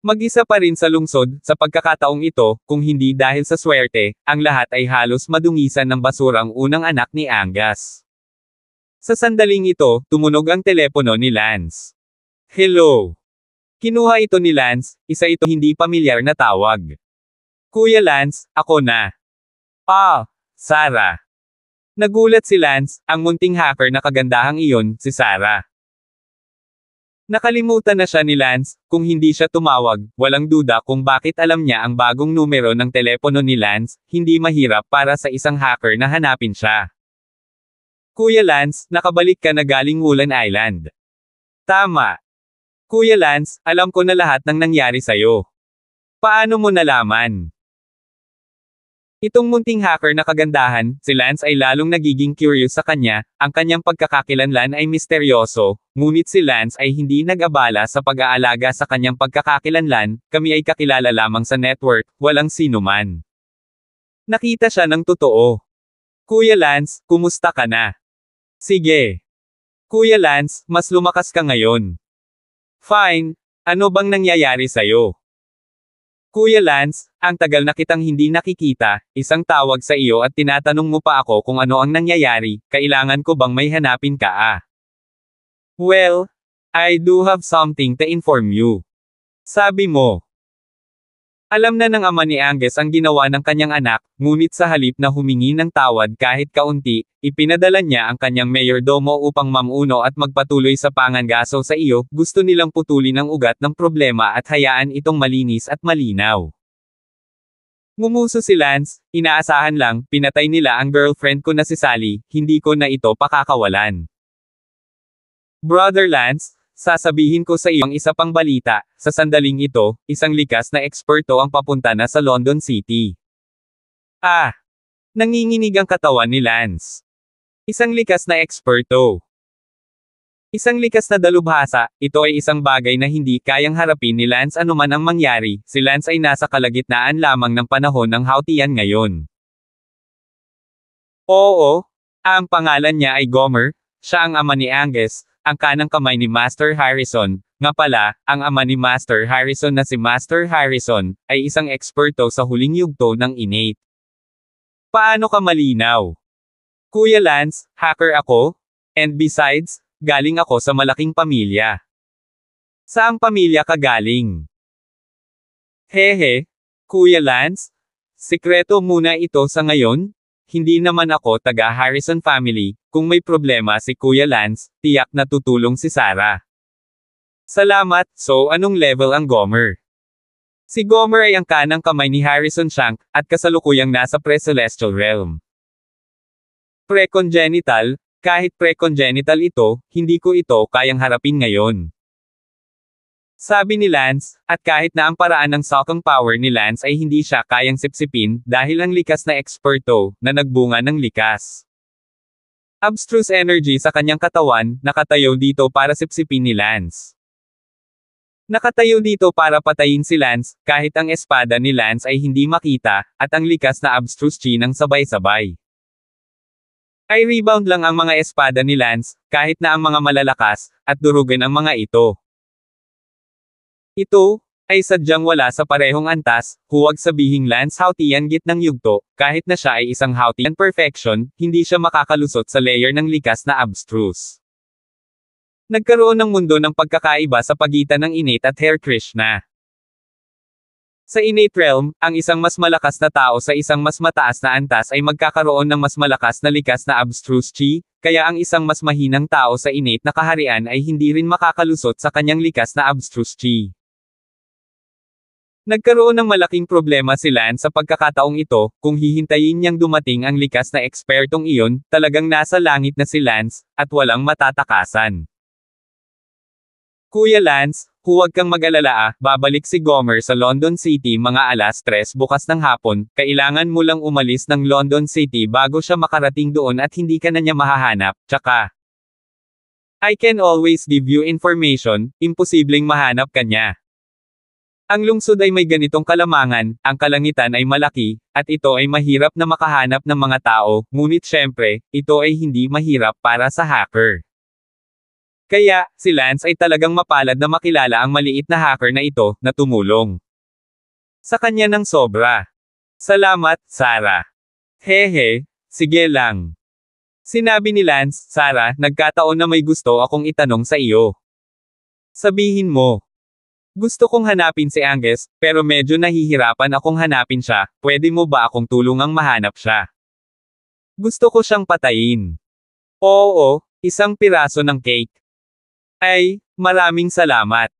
Mag-isa pa rin sa lungsod, sa pagkakataong ito, kung hindi dahil sa swerte, ang lahat ay halos madungisan ng basurang unang anak ni Angus. Sa sandaling ito, tumunog ang telepono ni Lance. Hello. Kinuha ito ni Lance, isa ito hindi pamilyar na tawag. Kuya Lance, ako na. Ah, Sarah. Nagulat si Lance, ang munting hacker na kagandahang iyon, si Sarah. Nakalimutan na siya ni Lance, kung hindi siya tumawag, walang duda kung bakit alam niya ang bagong numero ng telepono ni Lance, hindi mahirap para sa isang hacker na hanapin siya. Kuya Lance, nakabalik ka na galing Wulan Island. Tama. Kuya Lance, alam ko na lahat ng nangyari sa'yo. Paano mo nalaman? Itong munting hacker na kagandahan, si Lance ay lalong nagiging curious sa kanya, ang kanyang pagkakakilanlan ay misteryoso, ngunit si Lance ay hindi nag-abala sa pag-aalaga sa kanyang pagkakakilanlan, kami ay kakilala lamang sa network, walang sino man. Nakita siya ng totoo. Kuya Lance, kumusta ka na? Sige. Kuya Lance, mas lumakas ka ngayon. Fine, ano bang nangyayari sa'yo? Kuya Lance, ang tagal na kitang hindi nakikita, isang tawag sa iyo at tinatanong mo pa ako kung ano ang nangyayari, kailangan ko bang may hanapin ka ah? Well, I do have something to inform you. Sabi mo. Alam na ng ama ni Anges ang ginawa ng kanyang anak, ngunit sa halip na humingi ng tawad kahit kaunti, ipinadala niya ang kanyang mayordomo upang mamuno at magpatuloy sa pangangaso sa iyo, gusto nilang putulin ang ugat ng problema at hayaan itong malinis at malinaw. Ngumuso si Lance, inaasahan lang, pinatay nila ang girlfriend ko na si Sally, hindi ko na ito pakakawalan. Brother Lance, Sasabihin ko sa iyo ang isa pang balita, sa sandaling ito, isang likas na eksperto ang papunta na sa London City. Ah! Nanginginig ang katawan ni Lance. Isang likas na eksperto. Isang likas na dalubhasa, ito ay isang bagay na hindi kayang harapin ni Lance anuman ang mangyari, si Lance ay nasa kalagitnaan lamang ng panahon ng Hautian ngayon. Oo, ah, ang pangalan niya ay Gomer, siya ang ama ni Angus, ang kanang kamay ni Master Harrison, nga pala, ang ama ni Master Harrison na si Master Harrison, ay isang eksperto sa huling yugto ng innate. Paano ka malinaw? Kuya Lance, hacker ako, and besides, galing ako sa malaking pamilya. Saang pamilya ka galing? Hehe, Kuya Lance, sikreto muna ito sa ngayon, hindi naman ako taga Harrison family, kung may problema si Kuya Lance, tiyak na tutulong si Sarah. Salamat, so anong level ang Gomer? Si Gomer ay ang kanang kamay ni Harrison Shank, at kasalukuyang nasa pre-celestial realm. Precongenital, kahit precongenital ito, hindi ko ito kayang harapin ngayon. Sabi ni Lance, at kahit na ang paraan ng sokong power ni Lance ay hindi siya kayang sipsipin dahil ang likas na eksperto na nagbunga ng likas. Abstruse energy sa kanyang katawan, nakatayo dito para sipsipin ni Lance. Nakatayo dito para patayin si Lance, kahit ang espada ni Lance ay hindi makita, at ang likas na abstruse chinang sabay-sabay. Ay rebound lang ang mga espada ni Lance, kahit na ang mga malalakas, at durugin ang mga ito. Ito, ay sadyang wala sa parehong antas, huwag sabihing Lance Howtian git ng yugto, kahit na siya ay isang Howtian perfection, hindi siya makakalusot sa layer ng likas na abstruse. Nagkaroon ng mundo ng pagkakaiba sa pagitan ng Innate at Hare Krishna. Sa Innate Realm, ang isang mas malakas na tao sa isang mas mataas na antas ay magkakaroon ng mas malakas na likas na abstruse chi, kaya ang isang mas mahinang tao sa Innate na kaharian ay hindi rin makakalusot sa kanyang likas na abstruse chi. Nagkaroon ng malaking problema si Lance sa pagkakataong ito, kung hihintayin niyang dumating ang likas na ekspertong iyon, talagang nasa langit na si Lance, at walang matatakasan. Kuya Lance, huwag kang mag-alala ah, babalik si Gomer sa London City mga alas 3 bukas ng hapon, kailangan mo lang umalis ng London City bago siya makarating doon at hindi ka na niya mahahanap, tsaka. I can always give you information, imposibleng mahanap kanya. Ang lungsod ay may ganitong kalamangan, ang kalangitan ay malaki, at ito ay mahirap na makahanap ng mga tao, ngunit syempre, ito ay hindi mahirap para sa hacker. Kaya, si Lance ay talagang mapalad na makilala ang maliit na hacker na ito, na tumulong. Sa kanya ng sobra. Salamat, Sarah. Hehe, sige lang. Sinabi ni Lance, Sarah, nagkataon na may gusto akong itanong sa iyo. Sabihin mo, gusto kong hanapin si Angus, pero medyo nahihirapan akong hanapin siya, pwede mo ba akong tulungang mahanap siya? Gusto ko siyang patayin. Oo, isang piraso ng cake. Ay, maraming salamat.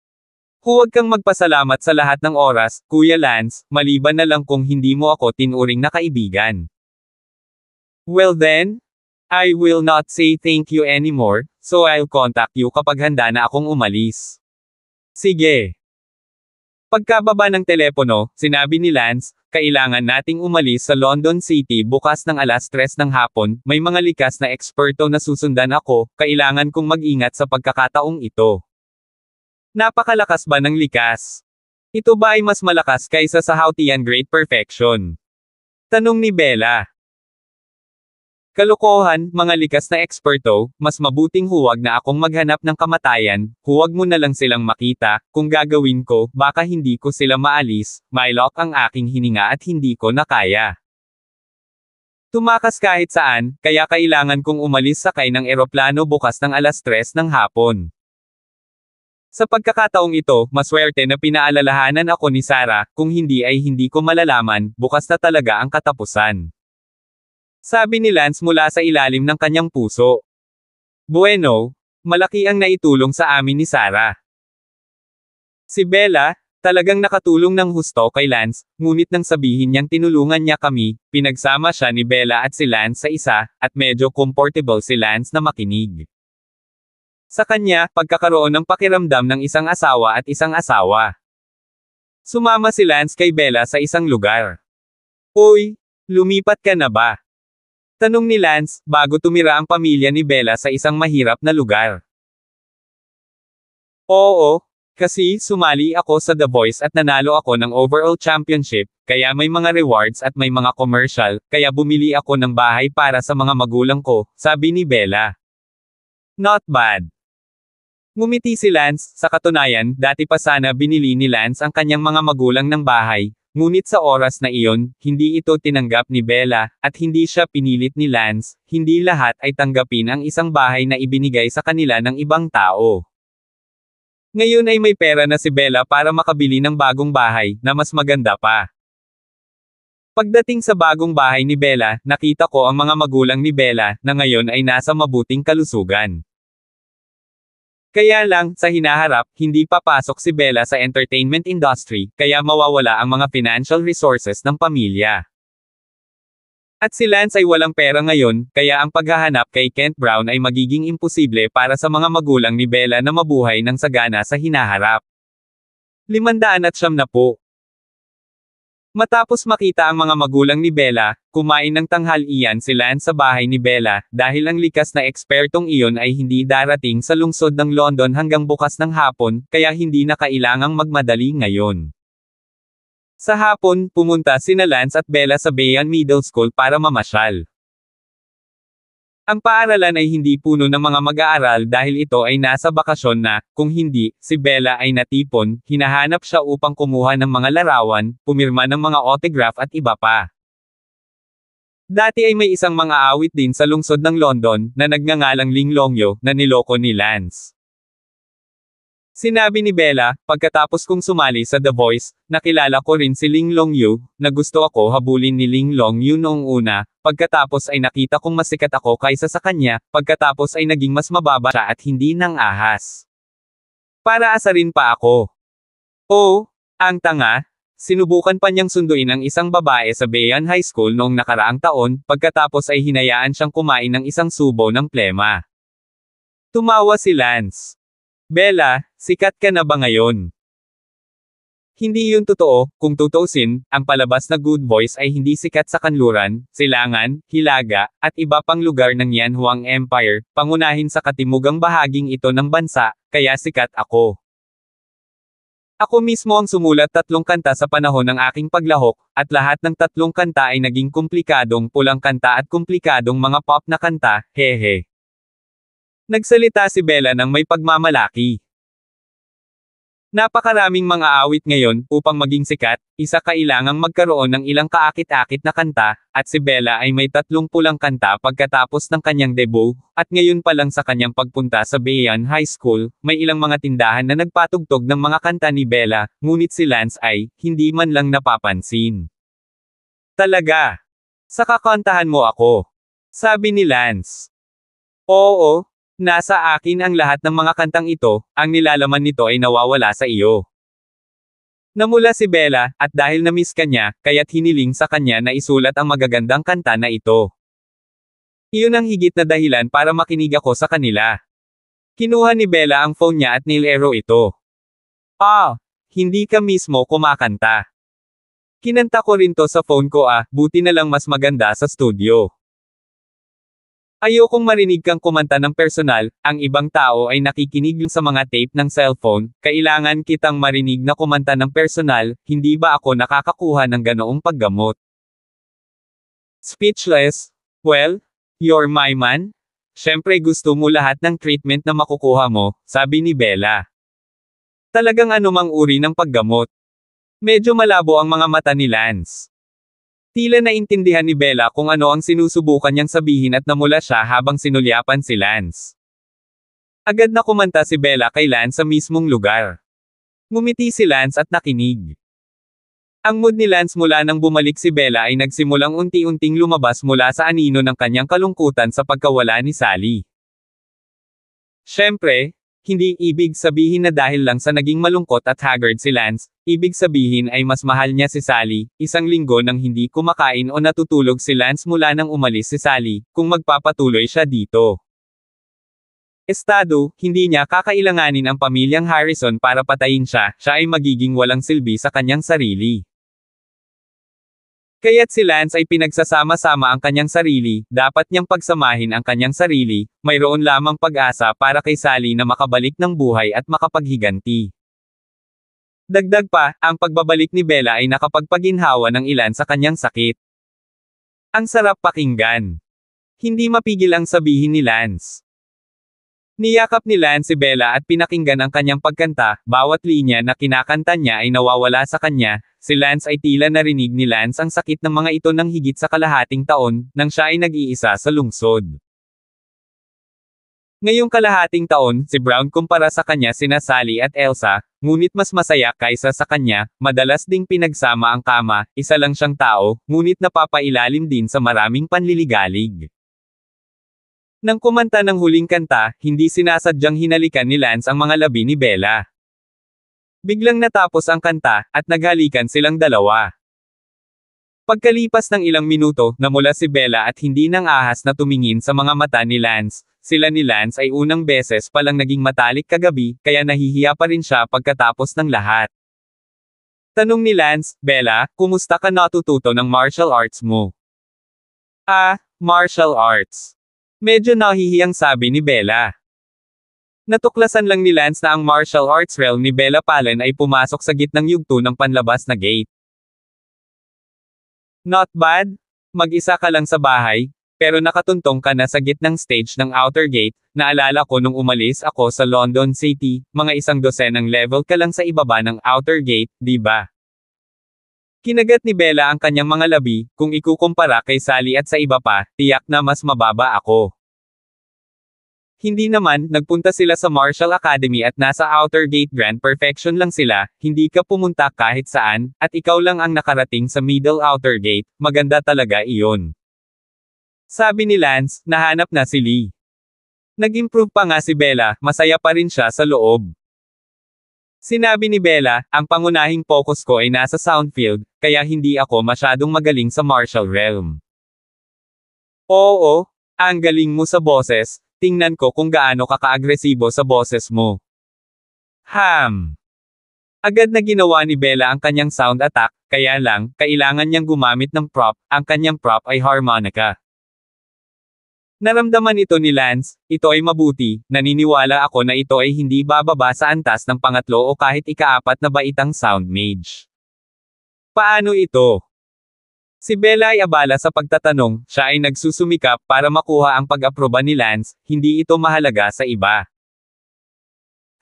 Huwag kang magpasalamat sa lahat ng oras, Kuya Lance, maliban na lang kung hindi mo ako tinuring na kaibigan. Well then, I will not say thank you anymore, so I'll contact you kapag handa na akong umalis. Sige. Pagkababa ng telepono, sinabi ni Lance, kailangan nating umalis sa London City bukas ng alas 3 ng hapon, may mga likas na eksperto na susundan ako, kailangan kong mag-ingat sa pagkakataong ito. Napakalakas ba ng likas? Ito ba ay mas malakas kaysa sa Hautian Great Perfection? Tanong ni Bella. Kalokohan, mga likas na eksperto, mas mabuting huwag na akong maghanap ng kamatayan, huwag mo na lang silang makita, kung gagawin ko, baka hindi ko sila maalis, mylock ang aking hininga at hindi ko na kaya. Tumakas kahit saan, kaya kailangan kong umalis sakay ng eroplano bukas ng alas 3 ng hapon. Sa pagkakataong ito, maswerte na pinaalalahanan ako ni Sara, kung hindi ay hindi ko malalaman, bukas na talaga ang katapusan. Sabi ni Lance mula sa ilalim ng kanyang puso. Bueno, malaki ang naitulong sa amin ni Sarah. Si Bella, talagang nakatulong ng husto kay Lance, ngunit nang sabihin niyang tinulungan niya kami, pinagsama siya ni Bella at si Lance sa isa, at medyo comfortable si Lance na makinig. Sa kanya, pagkakaroon ng pakiramdam ng isang asawa at isang asawa. Sumama si Lance kay Bella sa isang lugar. Uy, lumipat ka na ba? Tanong ni Lance, bago tumira ang pamilya ni Bella sa isang mahirap na lugar. Oo, kasi sumali ako sa The Voice at nanalo ako ng overall championship, kaya may mga rewards at may mga commercial, kaya bumili ako ng bahay para sa mga magulang ko, sabi ni Bella. Not bad. Ngumiti si Lance, sa katunayan, dati pa sana binili ni Lance ang kanyang mga magulang ng bahay, Ngunit sa oras na iyon, hindi ito tinanggap ni Bella, at hindi siya pinilit ni Lance, hindi lahat ay tanggapin ang isang bahay na ibinigay sa kanila ng ibang tao. Ngayon ay may pera na si Bella para makabili ng bagong bahay, na mas maganda pa. Pagdating sa bagong bahay ni Bella, nakita ko ang mga magulang ni Bella, na ngayon ay nasa mabuting kalusugan. Kaya lang, sa hinaharap, hindi papasok si Bella sa entertainment industry, kaya mawawala ang mga financial resources ng pamilya. At si Lance ay walang pera ngayon, kaya ang paghahanap kay Kent Brown ay magiging imposible para sa mga magulang ni Bella na mabuhay ng sagana sa hinaharap. Limandaan at siyam na po. Matapos makita ang mga magulang ni Bella, kumain ng tanghalian si Lance sa bahay ni Bella, dahil ang likas na ekspertong iyon ay hindi darating sa lungsod ng London hanggang bukas ng hapon, kaya hindi na kailangang magmadali ngayon. Sa hapon, pumunta sina Lance at Bella sa Bayan Middle School para mamasyal. Ang paaralan ay hindi puno ng mga mag-aaral dahil ito ay nasa bakasyon na, kung hindi, si Bella ay natipon, hinahanap siya upang kumuha ng mga larawan, pumirma ng mga autograph at iba pa. Dati ay may isang mga awit din sa lungsod ng London, na nagngangalang Ling Longyo, na niloko ni Lance. Sinabi ni Bella, pagkatapos kong sumali sa The Voice, nakilala ko rin si Ling Long Yu, na gusto ako habulin ni Ling Long Yu noong una, pagkatapos ay nakita kong masikat ako kaysa sa kanya, pagkatapos ay naging mas mababa siya at hindi nang ahas. Para asarin pa ako. Oh, ang tanga, sinubukan pa niyang sunduin ang isang babae sa Bayan High School noong nakaraang taon, pagkatapos ay hinayaan siyang kumain ng isang subo ng plema. Tumawa si Lance. Bella, sikat ka na ba ngayon? Hindi yun totoo, kung tutusin, ang palabas na Good Boys ay hindi sikat sa Kanluran, Silangan, Hilaga, at iba pang lugar ng Yanhuang Empire, pangunahin sa katimugang bahaging ito ng bansa, kaya sikat ako. Ako mismo ang sumulat tatlong kanta sa panahon ng aking paglahok, at lahat ng tatlong kanta ay naging komplikadong pulang kanta at komplikadong mga pop na kanta, hehe. Nagsalita si Bella ng may pagmamalaki. Napakaraming mga awit ngayon, upang maging sikat, isa kailangang magkaroon ng ilang kaakit-akit na kanta, at si Bella ay may tatlong pulang kanta pagkatapos ng kanyang debut, at ngayon pa lang sa kanyang pagpunta sa Bayan High School, may ilang mga tindahan na nagpatugtog ng mga kanta ni Bella, ngunit si Lance ay, hindi man lang napapansin. Talaga! Saka kantahan mo ako. Sabi ni Lance. Oo, Nasa akin ang lahat ng mga kantang ito, ang nilalaman nito ay nawawala sa iyo. Namula si Bella, at dahil namiss ka niya, kaya't hiniling sa kanya na isulat ang magagandang kanta na ito. Iyon ang higit na dahilan para makinig ako sa kanila. Kinuha ni Bella ang phone niya at nilero ito. Ah, hindi ka mismo kumakanta. Kinanta ko rin to sa phone ko ah, buti na lang mas maganda sa studio. Ayokong marinig kang kumanta ng personal, ang ibang tao ay nakikinig yung sa mga tape ng cellphone, kailangan kitang marinig na kumanta ng personal, hindi ba ako nakakakuha ng ganoong paggamot? Speechless? Well, you're my man? Siyempre gusto mo lahat ng treatment na makukuha mo, sabi ni Bella. Talagang anumang uri ng paggamot. Medyo malabo ang mga mata ni Lance. Tila naintindihan ni Bella kung ano ang sinusubukan niyang sabihin at namula siya habang sinulyapan si Lance. Agad na kumanta si Bella kay Lance sa mismong lugar. Ngumiti si Lance at nakinig. Ang mood ni Lance mula nang bumalik si Bella ay nagsimulang unti-unting lumabas mula sa anino ng kanyang kalungkutan sa pagkawala ni Sally. Siyempre, hindi ibig sabihin na dahil lang sa naging malungkot at haggard si Lance, ibig sabihin ay mas mahal niya si Sally, isang linggo nang hindi kumakain o natutulog si Lance mula nang umalis si Sally, kung magpapatuloy siya dito. Estado, hindi niya kakailanganin ang pamilyang Harrison para patayin siya, siya ay magiging walang silbi sa kanyang sarili. Kaya't si Lance ay pinagsasama-sama ang kanyang sarili, dapat niyang pagsamahin ang kanyang sarili, mayroon lamang pag-asa para kay Sally na makabalik ng buhay at makapaghiganti. Dagdag pa, ang pagbabalik ni Bella ay nakapagpaginhawa ng ilan sa kanyang sakit. Ang sarap pakinggan. Hindi mapigil ang sabihin ni Lance. Niyakap ni Lance si Bella at pinakinggan ang kanyang pagkanta, bawat linya na kinakanta niya ay nawawala sa kanya, Si Lance ay tila narinig ni Lance ang sakit ng mga ito ng higit sa kalahating taon, nang siya ay nag-iisa sa lungsod. Ngayong kalahating taon, si Brown kumpara sa kanya sina Sally at Elsa, ngunit mas masaya kaysa sa kanya, madalas ding pinagsama ang kama, isa lang siyang tao, ngunit napapailalim din sa maraming panliligalig. Nang kumanta ng huling kanta, hindi sinasadyang hinalikan ni Lance ang mga labi ni Bella. Biglang natapos ang kanta, at naghalikan silang dalawa. Pagkalipas ng ilang minuto, namula si Bella at hindi nang ahas na tumingin sa mga mata ni Lance. Sila ni Lance ay unang beses palang naging matalik kagabi, kaya nahihiya pa rin siya pagkatapos ng lahat. Tanong ni Lance, Bella, kumusta ka natututo ng martial arts mo? Ah, martial arts. Medyo nahihiyang sabi ni Bella. Natuklasan lang ni Lance na ang martial arts realm ni Bella Palen ay pumasok sa gitnang yugto ng panlabas na gate. Not bad? Mag-isa ka lang sa bahay, pero nakatuntong ka na sa gitnang stage ng outer gate, naalala ko nung umalis ako sa London City, mga isang dosenang level ka lang sa ibaba ng outer gate, di ba? Kinagat ni Bella ang kanyang mga labi, kung ikukumpara kay Sally at sa iba pa, tiyak na mas mababa ako. Hindi naman, nagpunta sila sa Marshall Academy at nasa Outer Gate Grand Perfection lang sila, hindi ka pumunta kahit saan, at ikaw lang ang nakarating sa Middle Outer Gate, maganda talaga iyon. Sabi ni Lance, nahanap na si Lee. Nag-improve pa nga si Bella, masaya pa rin siya sa loob. Sinabi ni Bella, ang pangunahing focus ko ay nasa Soundfield, kaya hindi ako masyadong magaling sa martial realm. Oo, ang galing mo sa boses, Tingnan ko kung gaano kakaagresibo sa boses mo. Ham! Agad na ginawa ni Bella ang kanyang sound attack, kaya lang, kailangan niyang gumamit ng prop, ang kanyang prop ay harmonica. Naramdaman ito ni Lance, ito ay mabuti, naniniwala ako na ito ay hindi bababa sa antas ng pangatlo o kahit ikaapat na baitang sound mage. Paano ito? Si Bella ay abala sa pagtatanong, siya ay nagsusumikap para makuha ang pag-aproba ni Lance, hindi ito mahalaga sa iba.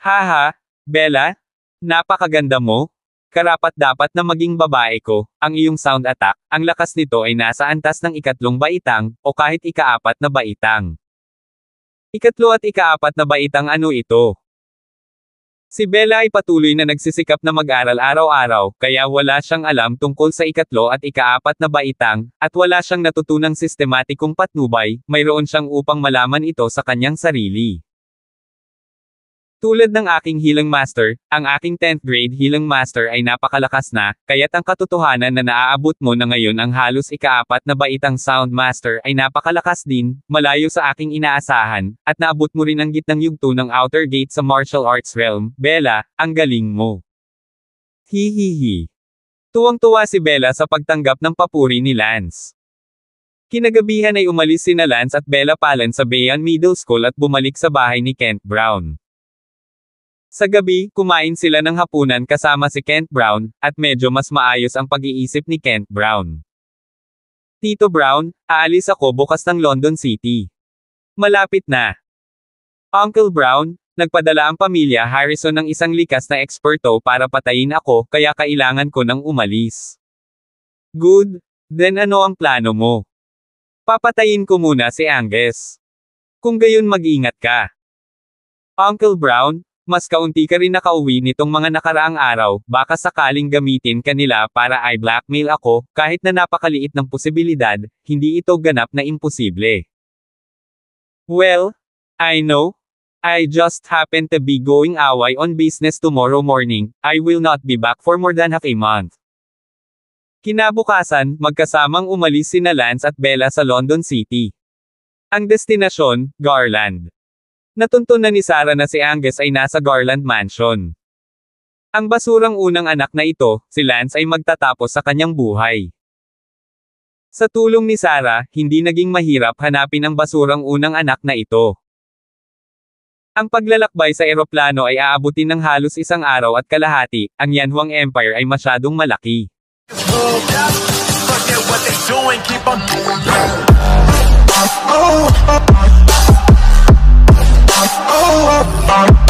Haha, Bella? Napakaganda mo? Karapat dapat na maging babae ko, ang iyong sound attack, ang lakas nito ay nasa antas ng ikatlong baitang, o kahit ikaapat na baitang. Ikatlo at ikaapat na baitang ano ito? Si Bella ay patuloy na nagsisikap na mag-aral araw-araw, kaya wala siyang alam tungkol sa ikatlo at ikaapat na baitang, at wala siyang natutunang sistematikong patnubay, mayroon siyang upang malaman ito sa kanyang sarili. Tulad ng aking Hilang Master, ang aking 10th grade Hilang Master ay napakalakas na, kaya't ang katotohanan na naaabot mo na ngayon ang halos ikaapat na baitang Sound Master ay napakalakas din, malayo sa aking inaasahan, at naabot mo rin ang gitnang yugto ng Outer Gate sa martial arts realm. Bella, ang galing mo. Hihihi. Tuwang-tuwa si Bella sa pagtanggap ng papuri ni Lance. Kinagabihan ay umalis sina Lance at Bella Palan sa Bayan Middle School at bumalik sa bahay ni Kent Brown. Sa gabi, kumain sila ng hapunan kasama si Kent Brown, at medyo mas maayos ang pag-iisip ni Kent Brown. Tito Brown, aalis ako bukas ng London City. Malapit na. Uncle Brown, nagpadala ang pamilya Harrison ng isang likas na eksperto para patayin ako kaya kailangan ko nang umalis. Good, then ano ang plano mo? Papatayin ko muna si Angus. Kung gayon mag-ingat ka. Uncle Brown, mas kaunti ka rin nakauwi nitong mga nakaraang araw, baka sakaling gamitin kanila para i-blackmail ako, kahit na napakaliit ng posibilidad, hindi ito ganap na imposible. Well, I know, I just happen to be going away on business tomorrow morning. I will not be back for more than half a month. Kinabukasan, magkasamang umalis sina Lance at Bella sa London City. Ang destinasyon, Garland na ni Sara na si Angus ay nasa Garland Mansion. Ang basurang unang anak na ito, si Lance ay magtatapos sa kanyang buhay. Sa tulong ni Sara, hindi naging mahirap hanapin ang basurang unang anak na ito. Ang paglalakbay sa eroplano ay aabutin ng halos isang araw at kalahati, ang Yanhuang Empire ay masyadong malaki. Oh, oh,